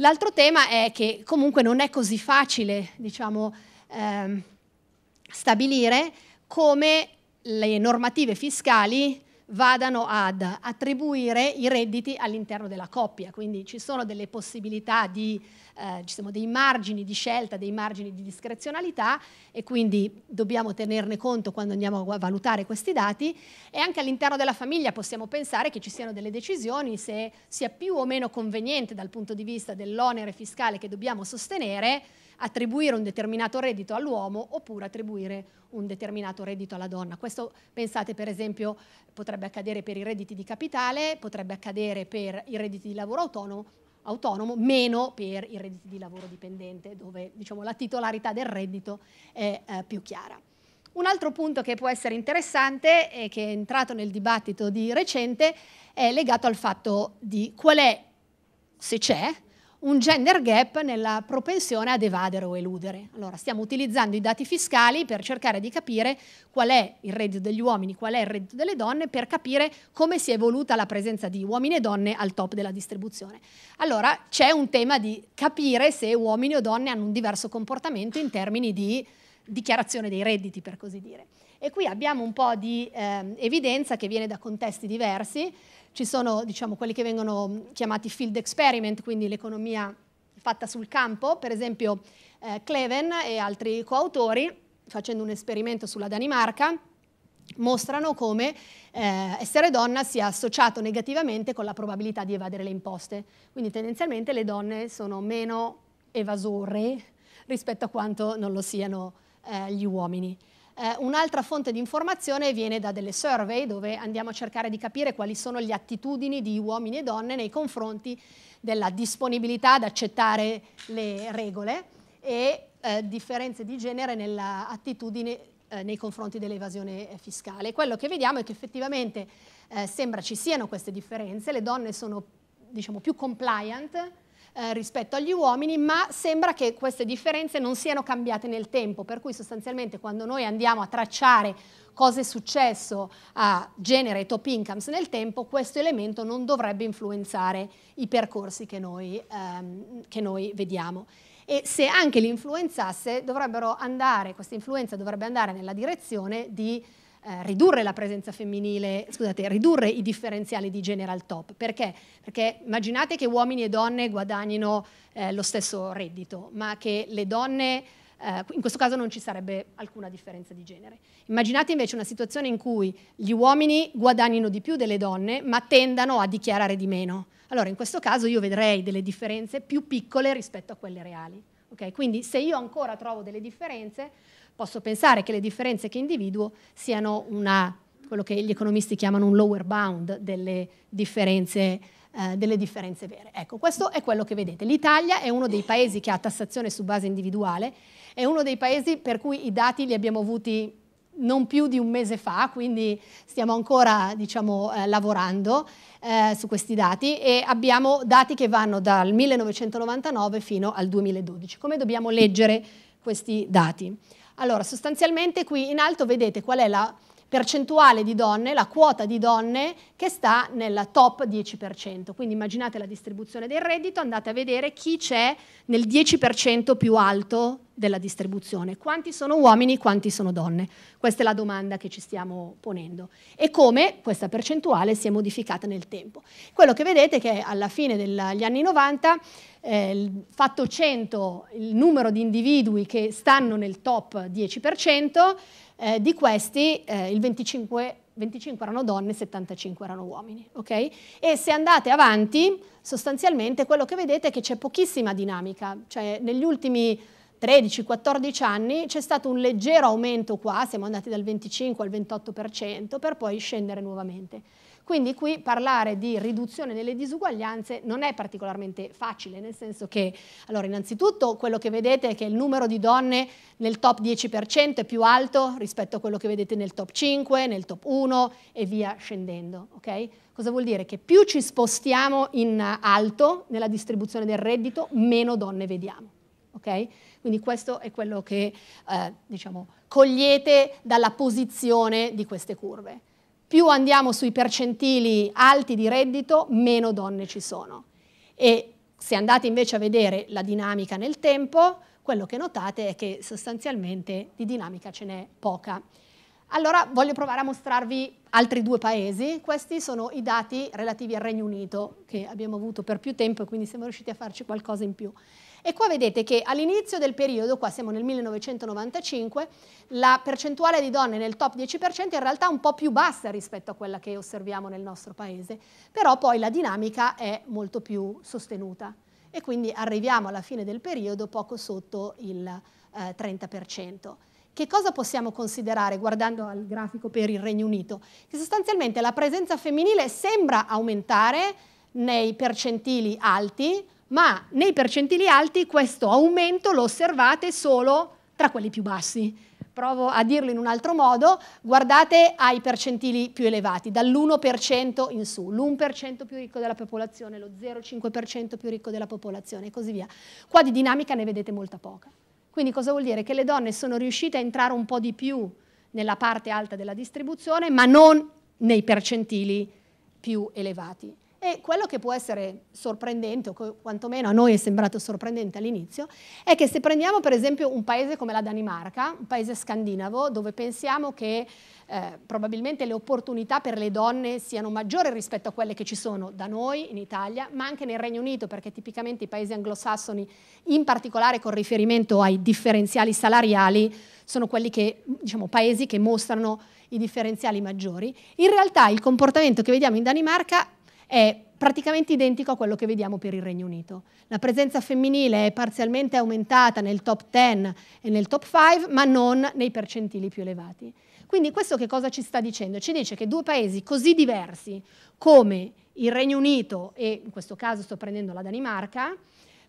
L'altro tema è che comunque non è così facile, diciamo, ehm, stabilire come le normative fiscali vadano ad attribuire i redditi all'interno della coppia, quindi ci sono delle possibilità di, eh, ci sono dei margini di scelta, dei margini di discrezionalità e quindi dobbiamo tenerne conto quando andiamo a valutare questi dati e anche all'interno della famiglia possiamo pensare che ci siano delle decisioni se sia più o meno conveniente dal punto di vista dell'onere fiscale che dobbiamo sostenere attribuire un determinato reddito all'uomo oppure attribuire un determinato reddito alla donna. Questo pensate per esempio potrebbe accadere per i redditi di capitale, potrebbe accadere per i redditi di lavoro autonomo, autonomo meno per i redditi di lavoro dipendente, dove diciamo, la titolarità del reddito è eh, più chiara. Un altro punto che può essere interessante e che è entrato nel dibattito di recente è legato al fatto di qual è, se c'è, un gender gap nella propensione ad evadere o eludere. Allora, stiamo utilizzando i dati fiscali per cercare di capire qual è il reddito degli uomini, qual è il reddito delle donne, per capire come si è evoluta la presenza di uomini e donne al top della distribuzione. Allora, c'è un tema di capire se uomini o donne hanno un diverso comportamento in termini di dichiarazione dei redditi, per così dire. E qui abbiamo un po' di eh, evidenza che viene da contesti diversi. Ci sono diciamo, quelli che vengono chiamati field experiment, quindi l'economia fatta sul campo, per esempio eh, Cleven e altri coautori, facendo un esperimento sulla Danimarca, mostrano come eh, essere donna sia associato negativamente con la probabilità di evadere le imposte. Quindi tendenzialmente le donne sono meno evasore rispetto a quanto non lo siano eh, gli uomini. Eh, un'altra fonte di informazione viene da delle survey dove andiamo a cercare di capire quali sono le attitudini di uomini e donne nei confronti della disponibilità ad accettare le regole e eh, differenze di genere nell'attitudine eh, nei confronti dell'evasione eh, fiscale. Quello che vediamo è che effettivamente eh, sembra ci siano queste differenze, le donne sono diciamo, più compliant eh, rispetto agli uomini, ma sembra che queste differenze non siano cambiate nel tempo, per cui sostanzialmente quando noi andiamo a tracciare cosa è successo a genere e top incomes nel tempo, questo elemento non dovrebbe influenzare i percorsi che noi, ehm, che noi vediamo e se anche li influenzasse, questa influenza dovrebbe andare nella direzione di eh, ridurre la presenza femminile, scusate, ridurre i differenziali di genere al top. Perché? Perché immaginate che uomini e donne guadagnino eh, lo stesso reddito, ma che le donne eh, in questo caso non ci sarebbe alcuna differenza di genere. Immaginate invece una situazione in cui gli uomini guadagnino di più delle donne, ma tendano a dichiarare di meno. Allora, in questo caso io vedrei delle differenze più piccole rispetto a quelle reali. Okay? Quindi se io ancora trovo delle differenze, posso pensare che le differenze che individuo siano una, quello che gli economisti chiamano un lower bound delle differenze eh, delle differenze vere. Ecco, questo è quello che vedete. L'Italia è uno dei paesi che ha tassazione su base individuale, è uno dei paesi per cui i dati li abbiamo avuti non più di un mese fa, quindi stiamo ancora diciamo, eh, lavorando eh, su questi dati e abbiamo dati che vanno dal 1999 fino al 2012. Come dobbiamo leggere questi dati? Allora, sostanzialmente qui in alto vedete qual è la percentuale di donne, la quota di donne che sta nel top 10%. Quindi immaginate la distribuzione del reddito, andate a vedere chi c'è nel 10% più alto della distribuzione. Quanti sono uomini, quanti sono donne? Questa è la domanda che ci stiamo ponendo. E come questa percentuale si è modificata nel tempo. Quello che vedete è che alla fine degli anni 90, eh, fatto 100 il numero di individui che stanno nel top 10%, eh, di questi eh, il 25, 25, erano donne e 75 erano uomini. Okay? E se andate avanti, sostanzialmente quello che vedete è che c'è pochissima dinamica, cioè negli ultimi 13-14 anni c'è stato un leggero aumento qua, siamo andati dal 25 al 28% per poi scendere nuovamente. Quindi qui parlare di riduzione delle disuguaglianze non è particolarmente facile, nel senso che, allora, innanzitutto quello che vedete è che il numero di donne nel top 10% è più alto rispetto a quello che vedete nel top 5, nel top 1 e via scendendo, ok? Cosa vuol dire? Che più ci spostiamo in alto nella distribuzione del reddito, meno donne vediamo. Okay? Quindi questo è quello che eh, diciamo, cogliete dalla posizione di queste curve più andiamo sui percentili alti di reddito, meno donne ci sono. E se andate invece a vedere la dinamica nel tempo, quello che notate è che sostanzialmente di dinamica ce n'è poca. Allora voglio provare a mostrarvi altri due paesi, questi sono i dati relativi al Regno Unito che abbiamo avuto per più tempo e quindi siamo riusciti a farci qualcosa in più. E qua vedete che all'inizio del periodo, qua siamo nel 1995, la percentuale di donne nel top 10% è in realtà un po' più bassa rispetto a quella che osserviamo nel nostro paese, però poi la dinamica è molto più sostenuta e quindi arriviamo alla fine del periodo poco sotto il eh, 30%. Che cosa possiamo considerare guardando al grafico per il Regno Unito? Che sostanzialmente la presenza femminile sembra aumentare nei percentili alti, ma nei percentili alti questo aumento lo osservate solo tra quelli più bassi. Provo a dirlo in un altro modo, guardate ai percentili più elevati, dall'1% in su, l'1% più ricco della popolazione, lo 0,5% più ricco della popolazione e così via. Qua di dinamica ne vedete molta poca. Quindi cosa vuol dire? Che le donne sono riuscite a entrare un po' di più nella parte alta della distribuzione, ma non nei percentili più elevati. E quello che può essere sorprendente, o quantomeno a noi è sembrato sorprendente all'inizio, è che se prendiamo per esempio un paese come la Danimarca, un paese scandinavo, dove pensiamo che eh, probabilmente le opportunità per le donne siano maggiori rispetto a quelle che ci sono da noi in Italia, ma anche nel Regno Unito, perché tipicamente i paesi anglosassoni, in particolare con riferimento ai differenziali salariali, sono quelli che, diciamo, paesi che mostrano i differenziali maggiori. In realtà il comportamento che vediamo in Danimarca è praticamente identico a quello che vediamo per il Regno Unito. La presenza femminile è parzialmente aumentata nel top 10 e nel top 5, ma non nei percentili più elevati. Quindi questo che cosa ci sta dicendo? Ci dice che due paesi così diversi come il Regno Unito e in questo caso sto prendendo la Danimarca,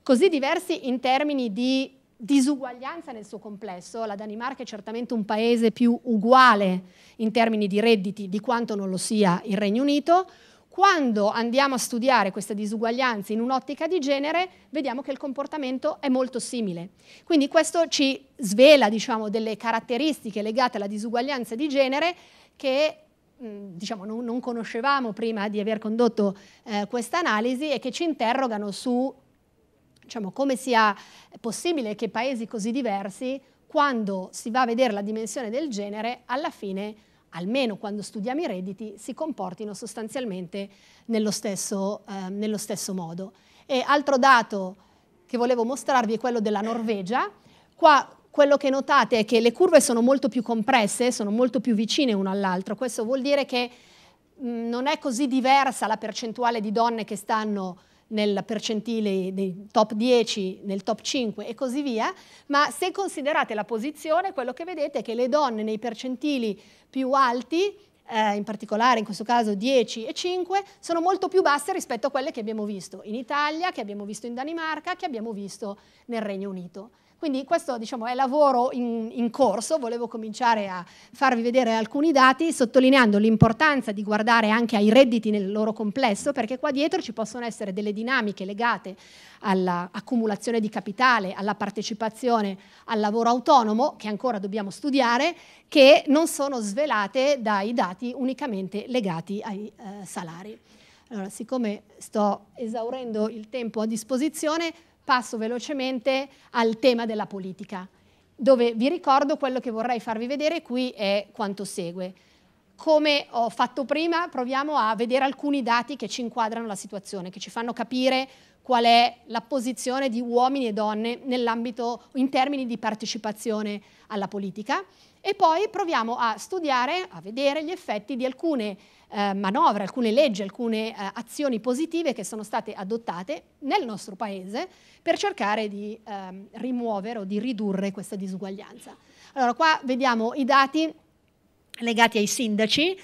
così diversi in termini di disuguaglianza nel suo complesso, la Danimarca è certamente un paese più uguale in termini di redditi di quanto non lo sia il Regno Unito, quando andiamo a studiare queste disuguaglianze in un'ottica di genere, vediamo che il comportamento è molto simile. Quindi questo ci svela diciamo, delle caratteristiche legate alla disuguaglianza di genere che diciamo, non, non, conoscevamo prima di aver condotto eh, questa analisi e che ci interrogano su diciamo, come sia possibile che paesi così diversi, quando si va a vedere la dimensione del genere, alla fine almeno quando studiamo i redditi, si comportino sostanzialmente nello stesso, eh, nello stesso modo. E altro dato che volevo mostrarvi è quello della Norvegia. Qua quello che notate è che le curve sono molto più compresse, sono molto più vicine una all'altra. Questo vuol dire che mh, non è così diversa la percentuale di donne che stanno nel percentile dei top 10, nel top 5 e così via, ma se considerate la posizione, quello che vedete è che le donne nei percentili più alti, eh, in particolare in questo caso 10 e 5, sono molto più basse rispetto a quelle che abbiamo visto in Italia, che abbiamo visto in Danimarca, che abbiamo visto nel Regno Unito. Quindi questo diciamo, è lavoro in, in corso, volevo cominciare a farvi vedere alcuni dati sottolineando l'importanza di guardare anche ai redditi nel loro complesso perché qua dietro ci possono essere delle dinamiche legate all'accumulazione di capitale, alla partecipazione al lavoro autonomo che ancora dobbiamo studiare che non sono svelate dai dati unicamente legati ai eh, salari. Allora, siccome sto esaurendo il tempo a disposizione, passo velocemente al tema della politica, dove vi ricordo quello che vorrei farvi vedere qui è quanto segue. Come ho fatto prima, proviamo a vedere alcuni dati che ci inquadrano la situazione, che ci fanno capire qual è la posizione di uomini e donne nell'ambito, in termini di partecipazione alla politica e poi proviamo a studiare, a vedere gli effetti di alcune eh, manovre, alcune leggi, alcune eh, azioni positive che sono state adottate nel nostro Paese per cercare di ehm, rimuovere o di ridurre questa disuguaglianza. Allora qua vediamo i dati legati ai sindaci,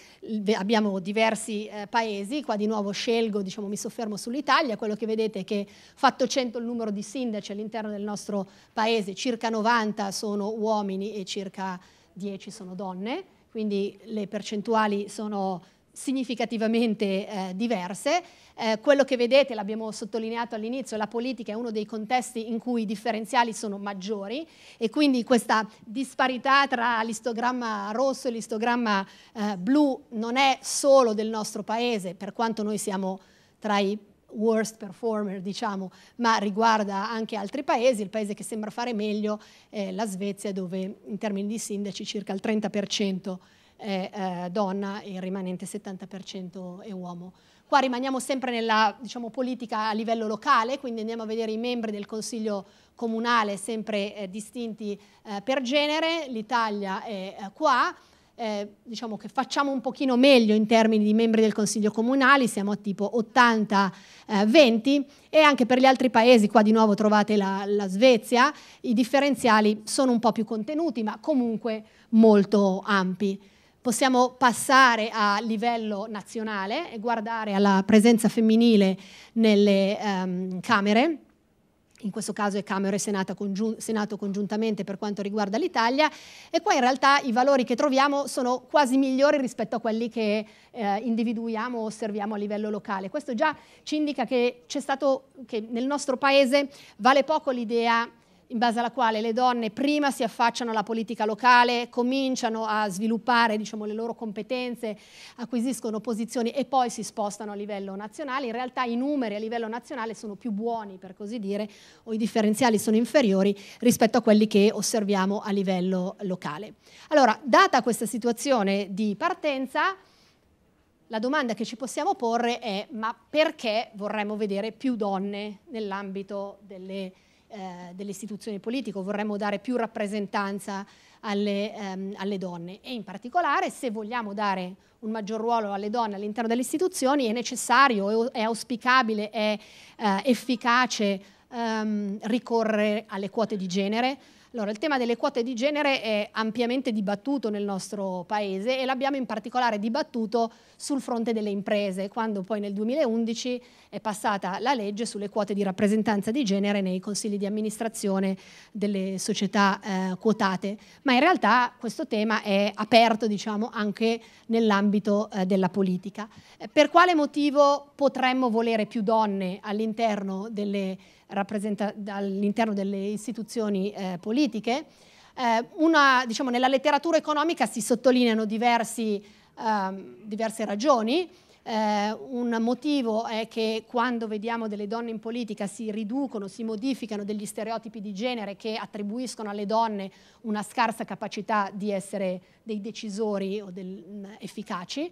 abbiamo diversi eh, paesi, qua di nuovo scelgo, diciamo, mi soffermo sull'Italia, quello che vedete è che fatto 100 il numero di sindaci all'interno del nostro paese, circa 90 sono uomini e circa 10 sono donne, quindi le percentuali sono significativamente eh, diverse. Eh, quello che vedete, l'abbiamo sottolineato all'inizio, la politica è uno dei contesti in cui i differenziali sono maggiori e quindi questa disparità tra l'istogramma rosso e l'istogramma eh, blu non è solo del nostro paese, per quanto noi siamo tra i worst performer, diciamo, ma riguarda anche altri paesi. Il paese che sembra fare meglio è la Svezia, dove in termini di sindaci circa il 30% è eh, donna e il rimanente 70% è uomo. Qua rimaniamo sempre nella diciamo, politica a livello locale, quindi andiamo a vedere i membri del Consiglio comunale sempre eh, distinti eh, per genere, l'Italia è eh, qua, eh, diciamo che facciamo un pochino meglio in termini di membri del Consiglio comunale, siamo a tipo 80-20 eh, e anche per gli altri paesi, qua di nuovo trovate la, la Svezia, i differenziali sono un po' più contenuti ma comunque molto ampi possiamo passare a livello nazionale e guardare alla presenza femminile nelle um, Camere in questo caso è Camera e Senato, congiun Senato, congiuntamente per quanto riguarda l'Italia, e qua in realtà i valori che troviamo sono quasi migliori rispetto a quelli che eh, individuiamo o osserviamo a livello locale. Questo già ci indica che, che nel nostro Paese vale poco l'idea in base alla quale le donne prima si affacciano alla politica locale, cominciano a sviluppare diciamo, le loro competenze, acquisiscono posizioni e poi si spostano a livello nazionale. In realtà i numeri a livello nazionale sono più buoni, per così dire, o i differenziali sono inferiori rispetto a quelli che osserviamo a livello locale. Allora, data questa situazione di partenza, la domanda che ci possiamo porre è ma perché vorremmo vedere più donne nell'ambito delle eh, delle istituzioni politiche, vorremmo dare più rappresentanza alle, ehm, alle, donne e in particolare se vogliamo dare un maggior ruolo alle donne all'interno delle istituzioni è necessario, è, è auspicabile, è eh, efficace ehm, ricorrere alle quote di genere, allora, il tema delle quote di genere è ampiamente dibattuto nel nostro paese e l'abbiamo in particolare dibattuto sul fronte delle imprese, quando poi nel 2011 è passata la legge sulle quote di rappresentanza di genere nei consigli di amministrazione delle società eh, quotate. Ma in realtà questo tema è aperto diciamo, anche nell'ambito eh, della politica. Per quale motivo potremmo volere più donne all'interno delle rappresenta all'interno delle istituzioni eh, politiche. Eh, una, diciamo, nella letteratura economica si sottolineano diversi, ehm, diverse ragioni. Eh, un motivo è che quando vediamo delle donne in politica si riducono, si modificano degli stereotipi di genere che attribuiscono alle donne una scarsa capacità di essere dei decisori o del, mh, mm, efficaci.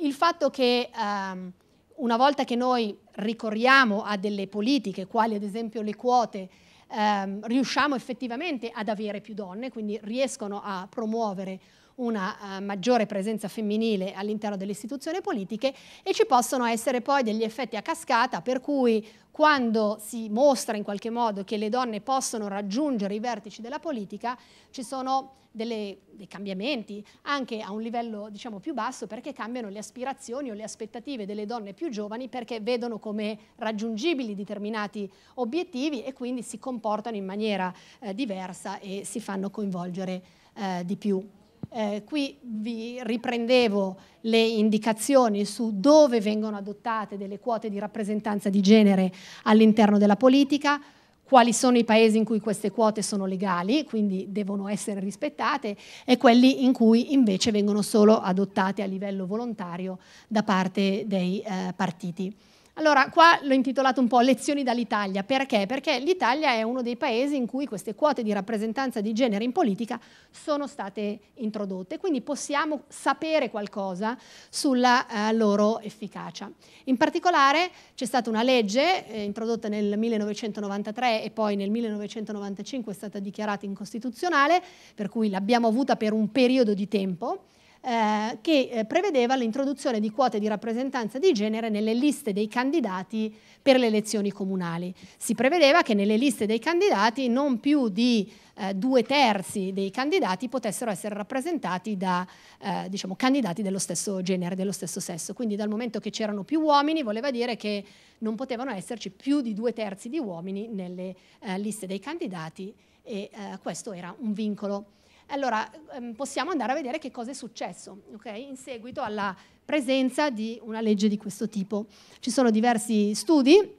Il fatto che ehm, una volta che noi ricorriamo a delle politiche, quali ad esempio le quote, ehm, riusciamo effettivamente ad avere più donne, quindi riescono a promuovere una uh, maggiore presenza femminile all'interno delle istituzioni politiche e ci possono essere poi degli effetti a cascata per cui quando si mostra in qualche modo che le donne possono raggiungere i vertici della politica ci sono delle, dei cambiamenti anche a un livello diciamo, più basso perché cambiano le aspirazioni o le aspettative delle donne più giovani perché vedono come raggiungibili determinati obiettivi e quindi si comportano in maniera eh, diversa e si fanno coinvolgere eh, di più. Eh, qui vi riprendevo le indicazioni su dove vengono adottate delle quote di rappresentanza di genere all'interno della politica, quali sono i paesi in cui queste quote sono legali, quindi devono essere rispettate, e quelli in cui invece vengono solo adottate a livello volontario da parte dei eh, partiti. Allora, qua l'ho intitolato un po' Lezioni dall'Italia. Perché? Perché l'Italia è uno dei paesi in cui queste quote di rappresentanza di genere in politica sono state introdotte, quindi possiamo sapere qualcosa sulla eh, loro efficacia. In particolare c'è stata una legge eh, introdotta nel 1993 e poi nel 1995 è stata dichiarata incostituzionale, per cui l'abbiamo avuta per un periodo di tempo eh, che eh, prevedeva l'introduzione di quote di rappresentanza di genere nelle liste dei candidati per le elezioni comunali. Si prevedeva che nelle liste dei candidati non più di eh, due terzi dei candidati potessero essere rappresentati da eh, diciamo, candidati dello stesso genere, dello stesso sesso. Quindi dal momento che c'erano più uomini voleva dire che non potevano esserci più di due terzi di uomini nelle eh, liste dei candidati e eh, questo era un vincolo allora, ehm, possiamo andare a vedere che cosa è successo okay? in seguito alla presenza di una legge di questo tipo. Ci sono diversi studi,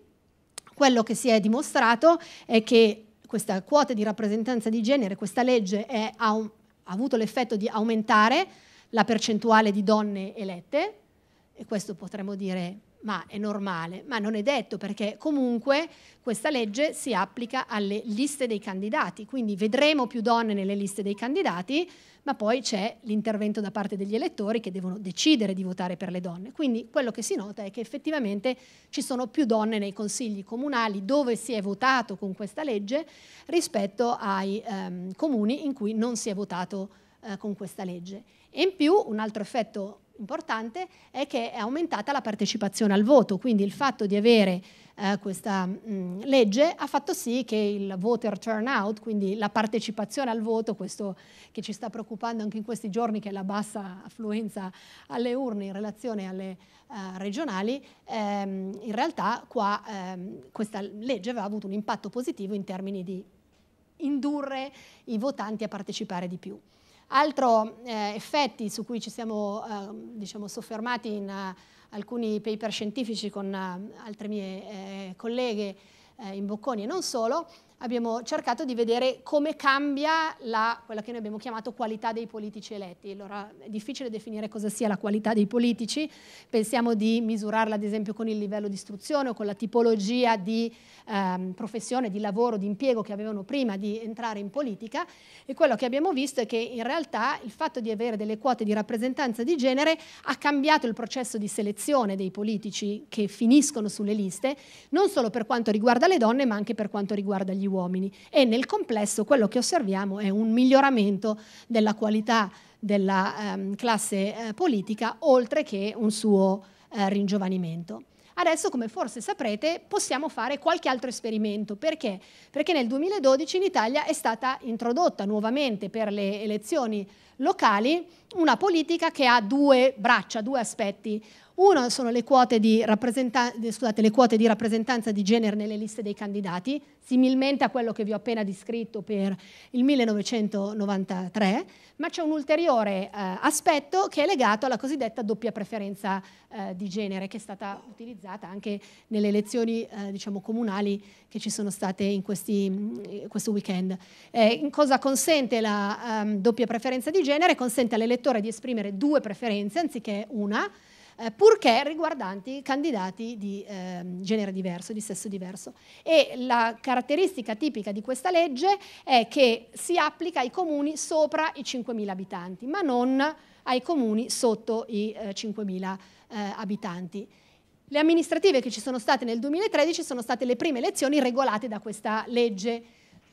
quello che si è dimostrato è che questa quota di rappresentanza di genere, questa legge è, ha, un, ha avuto l'effetto di aumentare la percentuale di donne elette, e questo potremmo dire ma è normale, ma non è detto perché comunque questa legge si applica alle liste dei candidati, quindi vedremo più donne nelle liste dei candidati, ma poi c'è l'intervento da parte degli elettori che devono decidere di votare per le donne. Quindi quello che si nota è che effettivamente ci sono più donne nei consigli comunali dove si è votato con questa legge rispetto ai ehm, comuni in cui non si è votato eh, con questa legge. E in più un altro effetto importante è che è aumentata la partecipazione al voto, quindi il fatto di avere eh, questa mh, mm, legge ha fatto sì che il voter turnout, quindi la partecipazione al voto, questo che ci sta preoccupando anche in questi giorni che è la bassa affluenza alle urne in relazione alle eh, regionali, ehm, in realtà qua ehm, questa legge aveva avuto un impatto positivo in termini di indurre i votanti a partecipare di più. Altro eh, effetti su cui ci siamo eh, diciamo, soffermati in uh, alcuni paper scientifici con uh, altre mie eh, colleghe in Bocconi e non solo, abbiamo cercato di vedere come cambia la, quella che noi abbiamo chiamato qualità dei politici eletti. Allora, è difficile definire cosa sia la qualità dei politici, pensiamo di misurarla ad esempio con il livello di istruzione o con la tipologia di ehm, professione, di lavoro, di impiego che avevano prima di entrare in politica e quello che abbiamo visto è che in realtà il fatto di avere delle quote di rappresentanza di genere ha cambiato il processo di selezione dei politici che finiscono sulle liste, non solo per quanto riguarda le donne ma anche per quanto riguarda gli uomini e nel complesso quello che osserviamo è un miglioramento della qualità della ehm, classe eh, politica oltre che un suo eh, ringiovanimento. Adesso, come forse saprete, possiamo fare qualche altro esperimento. Perché? Perché nel 2012 in Italia è stata introdotta nuovamente per le elezioni locali una politica che ha due braccia, due aspetti. Una sono le quote, scusate, le quote, di rappresentanza di genere nelle liste dei candidati, similmente a quello che vi ho appena descritto per il 1993, ma c'è un ulteriore eh, aspetto che è legato alla cosiddetta doppia preferenza eh, di genere, che è stata utilizzata anche nelle elezioni eh, diciamo, comunali che ci sono state in questi, mm, questo weekend. Eh, in cosa consente la ehm, doppia preferenza di genere? Consente all'elettore di esprimere due preferenze anziché una, eh, purché riguardanti candidati di eh, genere diverso, di sesso diverso. E la caratteristica tipica di questa legge è che si applica ai comuni sopra i 5.000 abitanti, ma non ai comuni sotto i eh, 5.000 eh, abitanti. Le amministrative che ci sono state nel 2013 sono state le prime elezioni regolate da questa legge.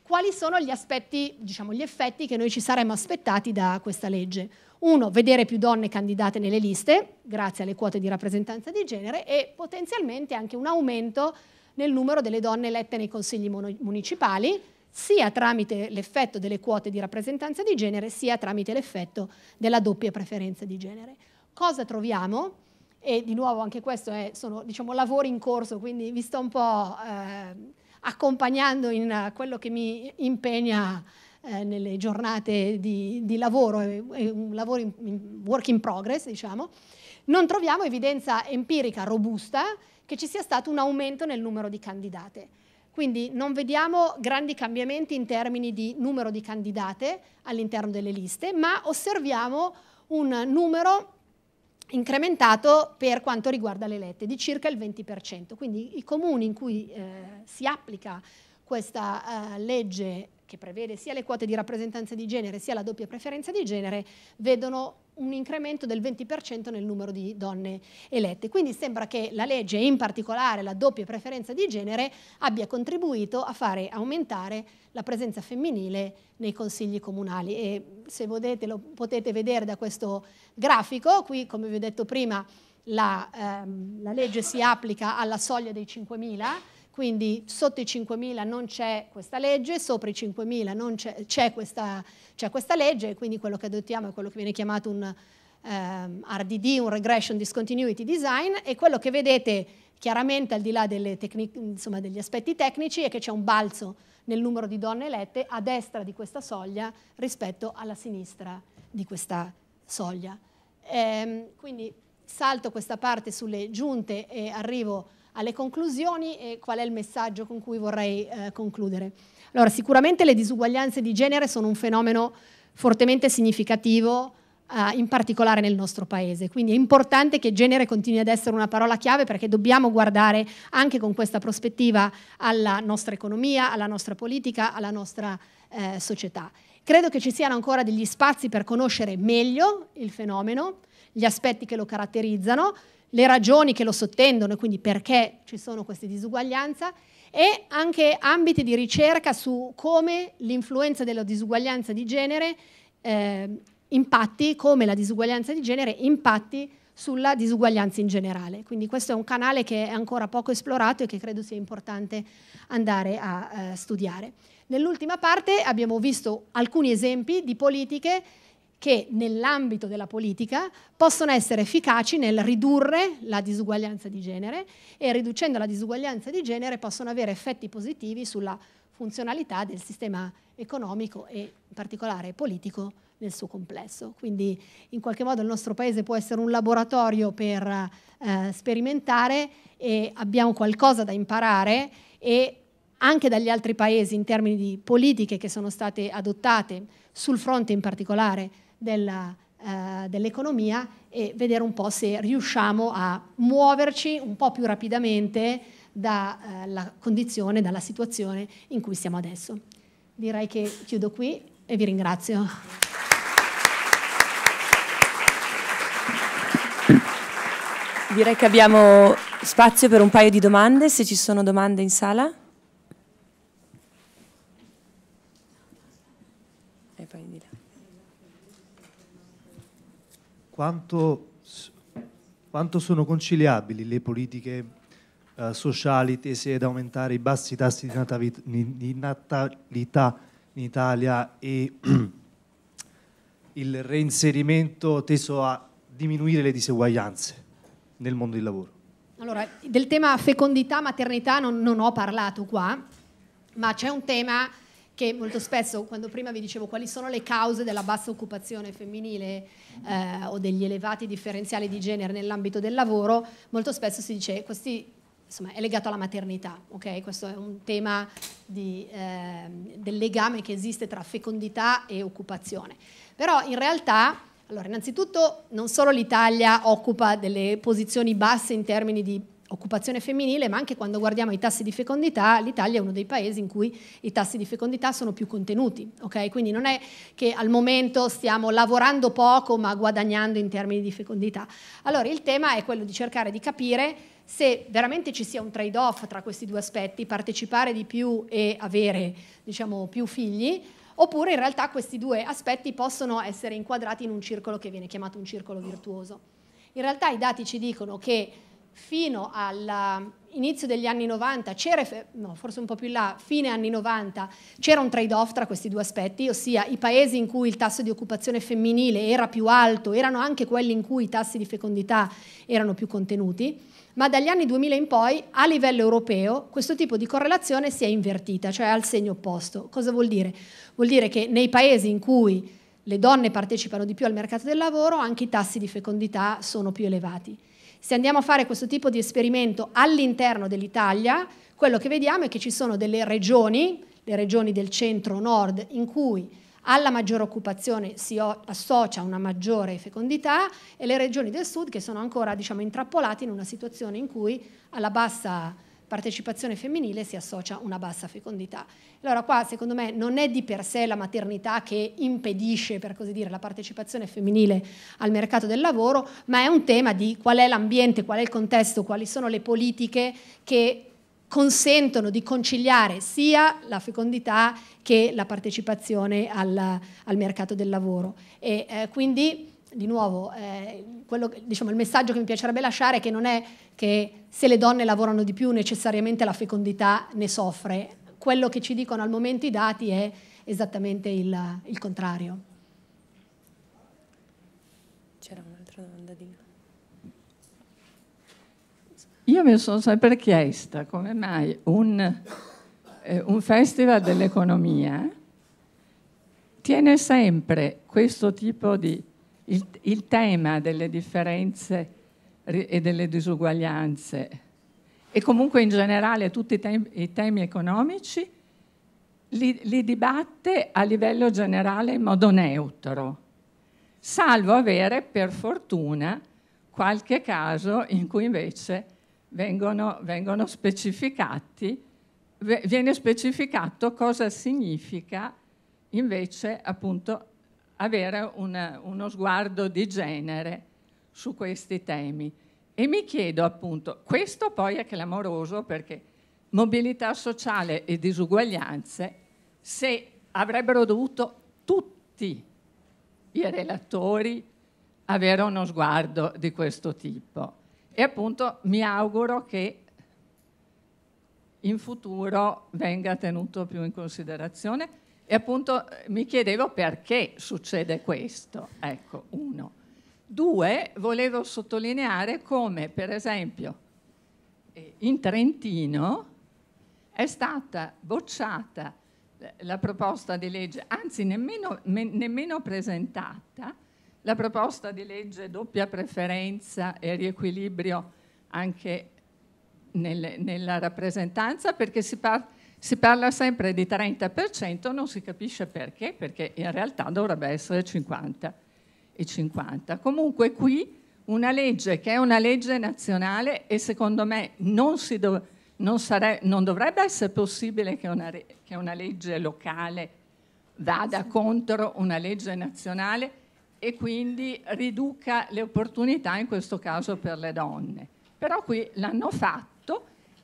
Quali sono gli aspetti, diciamo, gli effetti che noi ci saremmo aspettati da questa legge? Uno, vedere più donne candidate nelle liste, grazie alle quote di rappresentanza di genere, e potenzialmente anche un aumento nel numero delle donne elette nei consigli municipali, sia tramite l'effetto delle quote di rappresentanza di genere, sia tramite l'effetto della doppia preferenza di genere. Cosa troviamo? E di nuovo anche questo è, sono diciamo, lavori in corso, quindi vi sto un po' eh, accompagnando in quello che mi impegna eh, nelle giornate di, di lavoro, è un lavoro in, in work in progress, diciamo, non troviamo evidenza empirica robusta che ci sia stato un aumento nel numero di candidate. Quindi non vediamo grandi cambiamenti in termini di numero di candidate all'interno delle liste, ma osserviamo un numero incrementato per quanto riguarda le lette di circa il 20%. Quindi i comuni in cui eh, si applica questa eh, legge che prevede sia le quote di rappresentanza di genere sia la doppia preferenza di genere, vedono un incremento del 20% nel numero di donne elette. Quindi sembra che la legge, in particolare la doppia preferenza di genere, abbia contribuito a fare aumentare la presenza femminile nei consigli comunali. E se volete lo potete vedere da questo grafico, qui come vi ho detto prima la, ehm, la legge si applica alla soglia dei 5.000 quindi sotto i 5.000 non c'è questa legge, sopra i 5.000 c'è, questa, questa, legge, quindi quello che adottiamo è quello che viene chiamato un um, ehm, RDD, un Regression Discontinuity Design, e quello che vedete chiaramente al di là insomma, degli aspetti tecnici è che c'è un balzo nel numero di donne elette a destra di questa soglia rispetto alla sinistra di questa soglia. Ehm, quindi salto questa parte sulle giunte e arrivo alle conclusioni e qual è il messaggio con cui vorrei eh, concludere. Allora, sicuramente le disuguaglianze di genere sono un fenomeno fortemente significativo, eh, in particolare nel nostro paese. Quindi è importante che genere continui ad essere una parola chiave perché dobbiamo guardare anche con questa prospettiva alla nostra economia, alla nostra politica, alla nostra eh, società. Credo che ci siano ancora degli spazi per conoscere meglio il fenomeno, gli aspetti che lo caratterizzano, le ragioni che lo sottendono e quindi perché ci sono queste disuguaglianze e anche ambiti di ricerca su come l'influenza della disuguaglianza di genere eh, impatti, come la disuguaglianza di genere impatti sulla disuguaglianza in generale. Quindi questo è un canale che è ancora poco esplorato e che credo sia importante andare a eh, studiare. Nell'ultima parte abbiamo visto alcuni esempi di politiche che nell'ambito della politica possono essere efficaci nel ridurre la disuguaglianza di genere e riducendo la disuguaglianza di genere possono avere effetti positivi sulla funzionalità del sistema economico e in particolare politico nel suo complesso. Quindi in qualche modo il nostro paese può essere un laboratorio per eh, sperimentare e abbiamo qualcosa da imparare e anche dagli altri paesi in termini di politiche che sono state adottate sul fronte in particolare della, eh, dell'economia e vedere un po' se riusciamo a muoverci un po' più rapidamente dalla eh, condizione, dalla situazione in cui siamo adesso. Direi che chiudo qui e vi ringrazio. Direi che abbiamo spazio per un paio di domande, se ci sono domande in sala. quanto, quanto sono conciliabili le politiche eh, sociali tese ad aumentare i bassi tassi di natalità in Italia e il reinserimento teso a diminuire le diseguaglianze nel mondo del lavoro? Allora, del tema fecondità, maternità non, non ho parlato qua, ma c'è un tema che molto spesso, quando prima vi dicevo quali sono le cause della bassa occupazione femminile eh, o degli elevati differenziali di genere nell'ambito del lavoro, molto spesso si dice che è legato alla maternità, okay? questo è un tema di, eh, del legame che esiste tra fecondità e occupazione. Però in realtà, allora, innanzitutto non solo l'Italia occupa delle posizioni basse in termini di occupazione femminile, ma anche quando guardiamo i tassi di fecondità, l'Italia è uno dei paesi in cui i tassi di fecondità sono più contenuti, okay? quindi non è che al momento stiamo lavorando poco ma guadagnando in termini di fecondità. Allora il tema è quello di cercare di capire se veramente ci sia un trade-off tra questi due aspetti, partecipare di più e avere diciamo, più figli, oppure in realtà questi due aspetti possono essere inquadrati in un circolo che viene chiamato un circolo virtuoso. In realtà i dati ci dicono che fino all'inizio eh, degli anni 90, no, forse un po' più in là, fine anni 90, c'era un trade-off tra questi due aspetti, ossia i paesi in cui il tasso di occupazione femminile era più alto erano anche quelli in cui i tassi di fecondità erano più contenuti, ma dagli anni 2000 in poi a livello europeo questo tipo di correlazione si è invertita, cioè al segno opposto. Cosa vuol dire? Vuol dire che nei paesi in cui le donne partecipano di più al mercato del lavoro, anche i tassi di fecondità sono più elevati. Se andiamo a fare questo tipo di esperimento all'interno dell'Italia, quello che vediamo è che ci sono delle regioni, le regioni del centro-nord, in cui alla maggiore occupazione si associa una maggiore fecondità e le regioni del sud che sono ancora diciamo, intrappolate in una situazione in cui alla bassa partecipazione femminile si associa una bassa fecondità. Allora qua secondo me non è di per sé la maternità che impedisce, per così dire, la partecipazione femminile al mercato del lavoro, ma è un tema di qual è l'ambiente, qual è il contesto, quali sono le politiche che consentono di conciliare sia la fecondità che la partecipazione al, al mercato del lavoro. E, eh, quindi di nuovo, eh, quello, diciamo, il messaggio che mi piacerebbe lasciare è che non è che se le donne lavorano di più necessariamente la fecondità ne soffre. Quello che ci dicono al momento i dati è esattamente il, il contrario. C'era un'altra domanda di... Io mi sono sempre chiesta come mai un, eh, un festival dell'economia tiene sempre questo tipo di il, il tema delle differenze e delle disuguaglianze e comunque in generale tutti i, temi, i temi economici, li, li, dibatte a livello generale in modo neutro, salvo avere per fortuna qualche caso in cui invece vengono, vengono specificati, viene specificato cosa significa invece appunto avere una, uno sguardo di genere su questi temi. E mi chiedo appunto, questo poi è clamoroso perché mobilità sociale e disuguaglianze, se avrebbero dovuto tutti i relatori avere uno sguardo di questo tipo. E appunto mi auguro che in futuro venga tenuto più in considerazione e appunto eh, mi chiedevo perché succede questo, ecco, uno. Due, volevo sottolineare come, per esempio, eh, in Trentino è stata bocciata eh, la proposta di legge, anzi nemmeno, me, nemmeno presentata, la proposta di legge doppia preferenza e riequilibrio anche nel, nella rappresentanza, perché si parla si parla sempre di 30%, non si capisce perché, perché in realtà dovrebbe essere 50 e 50. Comunque qui una legge che è una legge nazionale e secondo me non, dov non, non dovrebbe essere possibile che una, che una legge locale vada sì. contro una legge nazionale e quindi riduca le opportunità, in questo caso per le donne. Però qui l'hanno fatto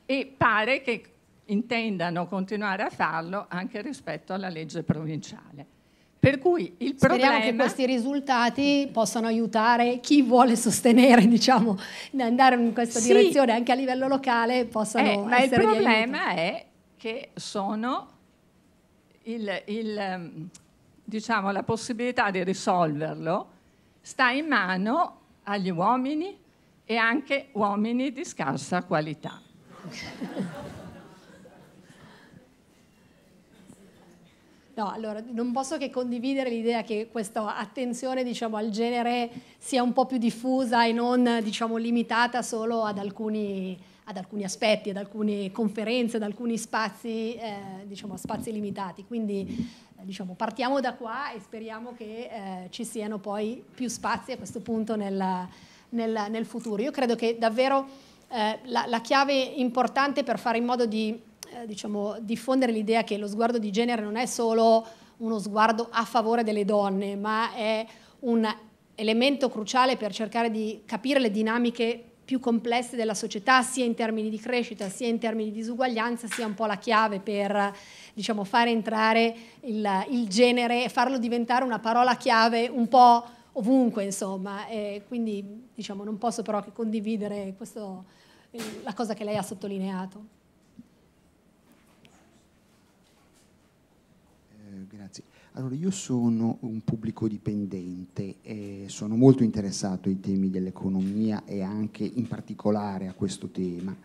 e pare che intendano continuare a farlo anche rispetto alla legge provinciale. Per cui il problema... Speriamo che questi risultati possano aiutare chi vuole sostenere, diciamo, andare in questa sì. direzione anche a livello locale, possano eh, Ma il problema è che sono il, il, ehm, diciamo, la possibilità di risolverlo sta in mano agli uomini e anche uomini di scarsa qualità. No, allora non posso che condividere l'idea che questa attenzione diciamo, al genere sia un po' più diffusa e non diciamo, limitata solo ad alcuni, ad alcuni, aspetti, ad alcune conferenze, ad alcuni spazi, eh, diciamo, spazi limitati. Quindi eh, diciamo, partiamo da qua e speriamo che eh, ci siano poi più spazi a questo punto nel, nel, nel futuro. Io credo che davvero eh, la, la chiave importante per fare in modo di diciamo, diffondere l'idea che lo sguardo di genere non è solo uno sguardo a favore delle donne, ma è un elemento cruciale per cercare di capire le dinamiche più complesse della società, sia in termini di crescita, sia in termini di disuguaglianza, sia un po' la chiave per diciamo, fare entrare il, il genere e farlo diventare una parola chiave un po' ovunque, insomma. E quindi diciamo, non posso però che condividere questo, la cosa che lei ha sottolineato. Allora, io sono un pubblico dipendente, eh, sono molto interessato ai temi dell'economia e anche in particolare a questo tema.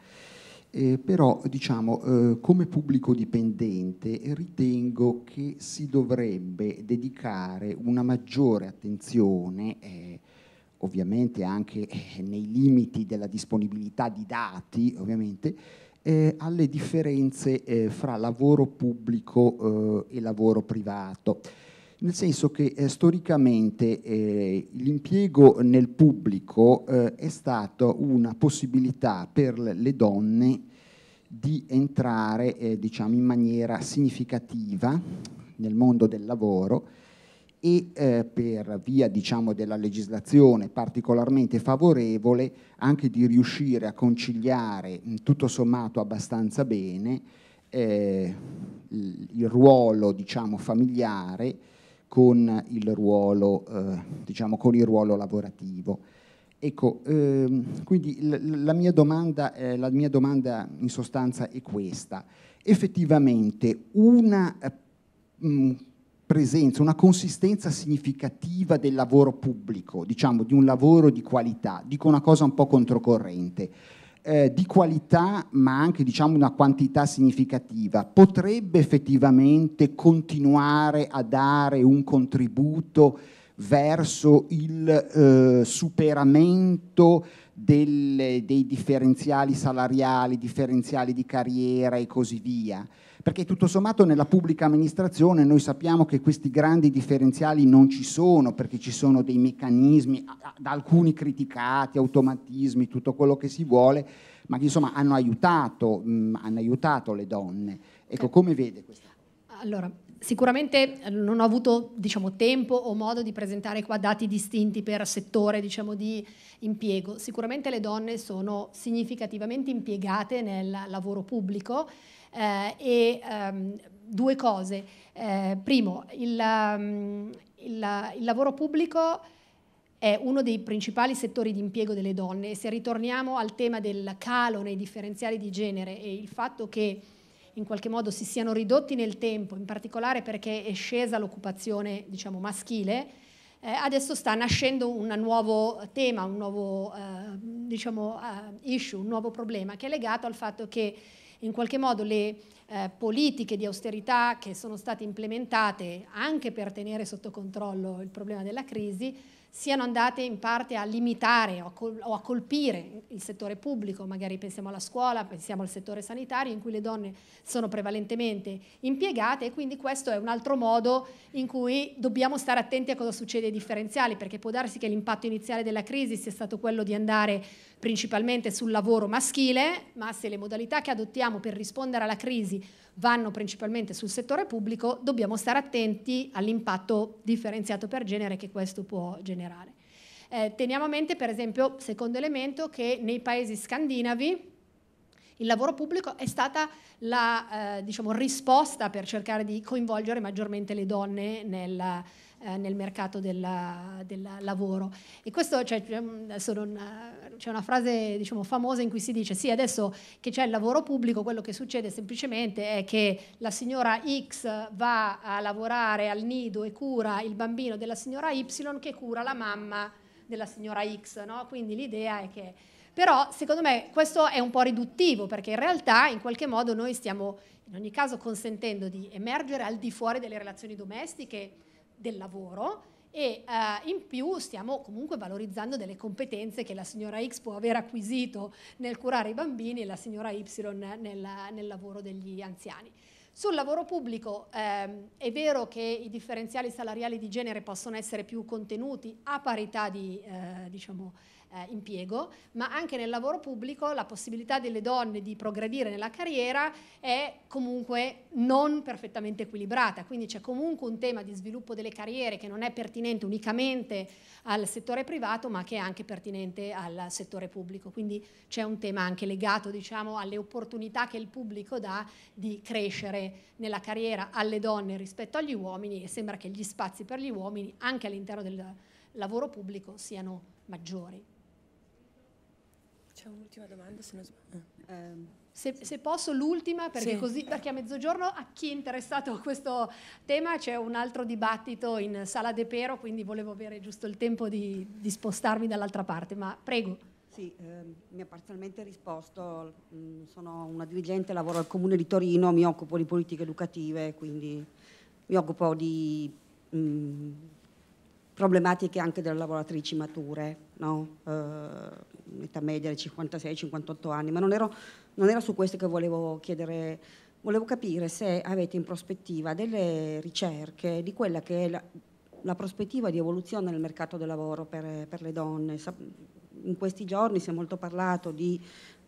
Eh, però diciamo eh, come pubblico dipendente ritengo che si dovrebbe dedicare una maggiore attenzione eh, ovviamente anche eh, nei limiti della disponibilità di dati ovviamente eh, alle differenze eh, fra lavoro pubblico eh, e lavoro privato. Nel senso che eh, storicamente eh, l'impiego nel pubblico eh, è stata una possibilità per le donne di entrare diciamo, in maniera significativa nel mondo del lavoro e eh, per via diciamo, della legislazione particolarmente favorevole anche di riuscire a conciliare tutto sommato abbastanza bene eh, il ruolo diciamo, familiare con il ruolo, eh, diciamo, con il ruolo lavorativo. Ecco, ehm, quindi la mia, domanda, eh, la mia, domanda, in sostanza è questa. Effettivamente una eh, mh, presenza, una consistenza significativa del lavoro pubblico, diciamo di un lavoro di qualità, dico una cosa un po' controcorrente, eh, di qualità ma anche diciamo una quantità significativa, potrebbe effettivamente continuare a dare un contributo verso il eh, superamento delle, dei differenziali salariali, differenziali di carriera e così via perché tutto sommato nella pubblica amministrazione noi sappiamo che questi grandi differenziali non ci sono perché ci sono dei meccanismi da alcuni criticati, automatismi, tutto quello che si vuole, ma che insomma hanno aiutato, mh, mm, hanno aiutato le donne. Ecco, eh. come vede questa? Allora, sicuramente eh, non ho avuto diciamo, tempo o modo di presentare qua dati distinti per settore diciamo, di impiego. Sicuramente le donne sono significativamente impiegate nel lavoro pubblico eh, e um, due cose. Eh, primo, il, um, il, il lavoro pubblico è uno dei principali settori di impiego delle donne e se ritorniamo al tema del calo nei differenziali di genere e il fatto che in qualche modo si siano ridotti nel tempo, in particolare perché è scesa l'occupazione diciamo, maschile, eh, adesso sta nascendo un nuovo tema, un nuovo eh, diciamo, eh, issue, un nuovo problema che è legato al fatto che in qualche modo le eh, politiche di austerità che sono state implementate anche per tenere sotto controllo il problema della crisi siano andate in parte a limitare o a, col- o a colpire il settore pubblico, magari pensiamo alla scuola, pensiamo al settore sanitario in cui le donne sono prevalentemente impiegate e quindi questo è un altro modo in cui dobbiamo stare attenti a cosa succede ai differenziali perché può darsi che l'impatto iniziale della crisi sia stato quello di andare principalmente sul lavoro maschile, ma se le modalità che adottiamo per rispondere alla crisi vanno principalmente sul settore pubblico, dobbiamo stare attenti all'impatto differenziato per genere che questo può generare. Eh, teniamo a mente, per esempio, secondo elemento, che nei paesi scandinavi il lavoro pubblico è stata la eh, diciamo, risposta per cercare di coinvolgere maggiormente le donne nella eh, nel mercato del, del, lavoro. E questo cioè, una, c'è una frase diciamo, famosa in cui si dice sì, adesso che c'è il lavoro pubblico, quello che succede semplicemente è che la signora X va a lavorare al nido e cura il bambino della signora Y che cura la mamma della signora X. No? Quindi l'idea è che... Però secondo me questo è un po' riduttivo perché in realtà in qualche modo noi stiamo in ogni caso consentendo di emergere al di fuori delle relazioni domestiche del lavoro e uh, in più stiamo comunque valorizzando delle competenze che la signora X può aver acquisito nel curare i bambini e la signora Y nel, nel lavoro degli anziani. Sul lavoro pubblico ehm, è vero che i differenziali salariali di genere possono essere più contenuti a parità di, eh, diciamo, eh, impiego, ma anche nel lavoro pubblico la possibilità delle donne di progredire nella carriera è comunque non perfettamente equilibrata, quindi c'è comunque un tema di sviluppo delle carriere che non è pertinente unicamente al settore privato, ma che è anche pertinente al settore pubblico, quindi c'è un tema anche legato diciamo, alle opportunità che il pubblico dà di crescere nella carriera alle donne rispetto agli uomini e sembra che gli spazi per gli uomini anche all'interno del lavoro pubblico siano maggiori. C'è un'ultima domanda se non sbaglio. Eh. Ehm, se, se, posso l'ultima, perché, sì. così, perché a mezzogiorno a chi è interessato a questo tema c'è un altro dibattito in Sala De Pero, quindi volevo avere giusto il tempo di, di spostarmi dall'altra parte, ma prego. Sì, eh, mi ha parzialmente risposto, mm, sono una dirigente, lavoro al Comune di Torino, mi occupo di politiche educative, quindi mi occupo di mm, problematiche anche delle lavoratrici mature, no? eh, età media, 56-58 anni, ma non, ero, non era su questo che volevo chiedere volevo capire se avete in prospettiva delle ricerche di quella che è la, la prospettiva di evoluzione nel mercato del lavoro per, per, le donne. In questi giorni si è molto parlato di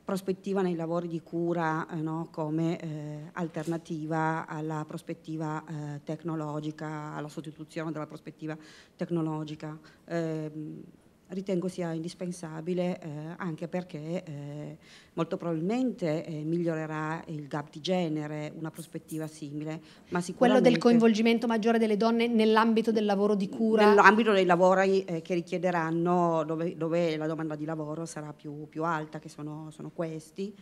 prospettiva nei lavori di cura eh, no, come eh, alternativa alla prospettiva eh, tecnologica, alla sostituzione della prospettiva tecnologica. Ehm, ritengo sia indispensabile eh, anche perché eh, molto probabilmente eh, migliorerà il gap di genere, una prospettiva simile. Ma Quello del coinvolgimento maggiore delle donne nell'ambito del lavoro di cura? Nell'ambito dei lavori eh, che richiederanno, dove, dove, la domanda di lavoro sarà più, più alta, che sono, sono questi,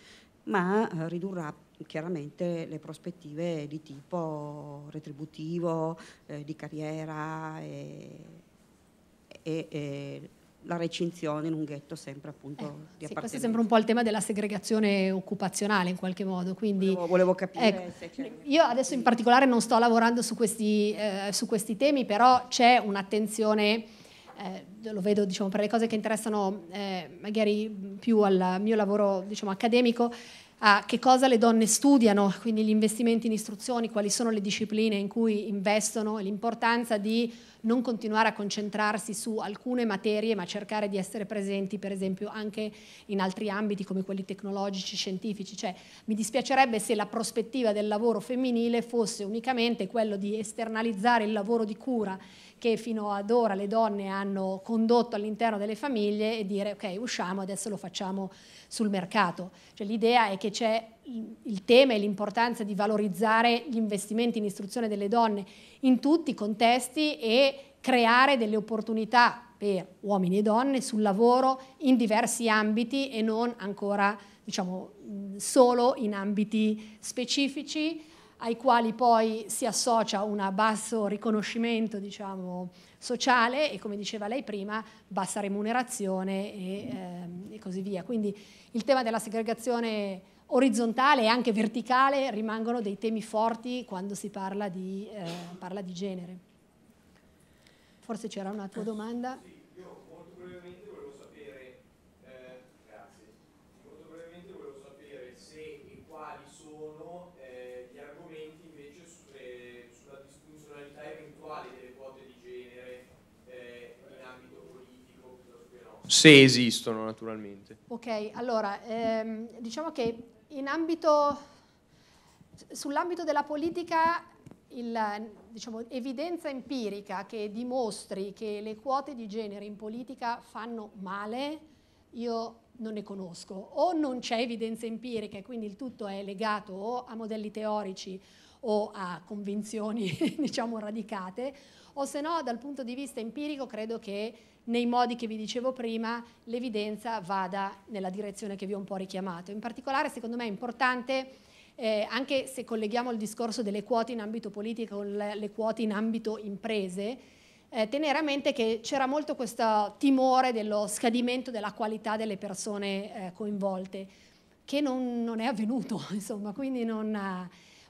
ma eh, ridurrà chiaramente le prospettive di tipo retributivo, eh, di carriera. E, e, e la recinzione in un ghetto sempre appunto eh, di sì, sempre un po' il tema della segregazione occupazionale in qualche modo quindi volevo, volevo capire ecco, io adesso in particolare non sto lavorando su questi, eh, su questi temi però c'è un'attenzione eh, lo vedo diciamo, per le cose che interessano eh, magari più al mio lavoro diciamo, accademico a che cosa le donne studiano, quindi gli investimenti in istruzioni, quali sono le discipline in cui investono e l'importanza di non continuare a concentrarsi su alcune materie ma cercare di essere presenti per esempio anche in altri ambiti come quelli tecnologici, scientifici, cioè mi dispiacerebbe se la prospettiva del lavoro femminile fosse unicamente quello di esternalizzare il lavoro di cura che fino ad ora le donne hanno condotto all'interno delle famiglie e dire ok usciamo adesso lo facciamo sul mercato. Cioè, l'idea è che c'è il tema e l'importanza di valorizzare gli investimenti in istruzione delle donne in tutti i contesti e creare delle opportunità per uomini e donne sul lavoro in diversi ambiti e non ancora diciamo, solo in ambiti specifici ai quali poi si associa un basso riconoscimento diciamo, sociale e come diceva lei prima bassa remunerazione e, ehm, e, così via. Quindi il tema della segregazione orizzontale e anche verticale rimangono dei temi forti quando si parla di, eh, parla di genere. Forse c'era una tua domanda. Se esistono naturalmente. Ok, allora ehm, diciamo che in ambito, sull'ambito della politica il, diciamo, evidenza empirica che dimostri che le quote di genere in politica fanno male, io non ne conosco. O non c'è evidenza empirica e quindi il tutto è legato o a modelli teorici o a convinzioni diciamo radicate, o se no dal punto di vista empirico credo che nei modi che vi dicevo prima l'evidenza vada nella direzione che vi ho un po' richiamato. In particolare secondo me è importante eh, anche se colleghiamo il discorso delle quote in ambito politico con le quote in ambito imprese, eh, tenere a mente che c'era molto questo timore dello scadimento della qualità delle persone eh, coinvolte, che non, non, è avvenuto, insomma, quindi non... Ha,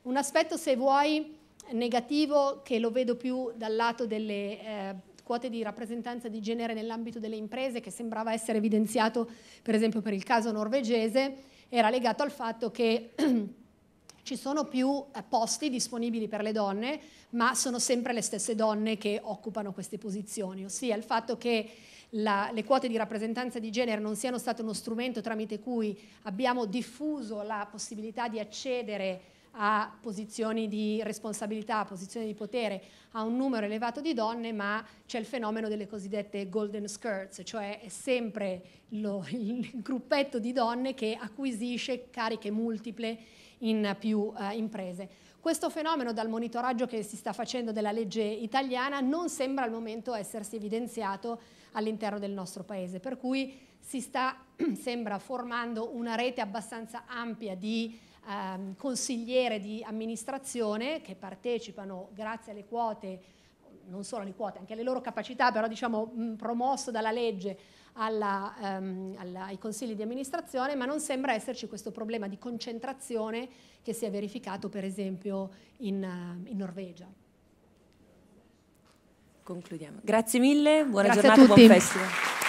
un aspetto, se vuoi, negativo che lo vedo più dal lato delle eh, quote di rappresentanza di genere nell'ambito delle imprese, che sembrava essere evidenziato per esempio per il caso norvegese, era legato al fatto che ci sono più eh, posti disponibili per le donne, ma sono sempre le stesse donne che occupano queste posizioni, ossia il fatto che la, le quote di rappresentanza di genere non siano state uno strumento tramite cui abbiamo diffuso la possibilità di accedere a posizioni di responsabilità, a posizioni di potere, a un numero elevato di donne, ma c'è il fenomeno delle cosiddette golden skirts, cioè è sempre lo, il gruppetto di donne che acquisisce cariche multiple in più eh, imprese. Questo fenomeno dal monitoraggio che si sta facendo della legge italiana non sembra al momento essersi evidenziato all'interno del nostro paese, per cui si sta, sembra, formando una rete abbastanza ampia di ehm, consigliere di amministrazione che partecipano grazie alle quote, non solo alle quote, anche alle loro capacità, però diciamo mh, promosso dalla legge alla, ehm, alla, ai consigli di amministrazione, ma non sembra esserci questo problema di concentrazione che si è verificato per esempio in, ehm, in Norvegia. Concludiamo. Grazie mille, buona Grazie giornata, buon festival.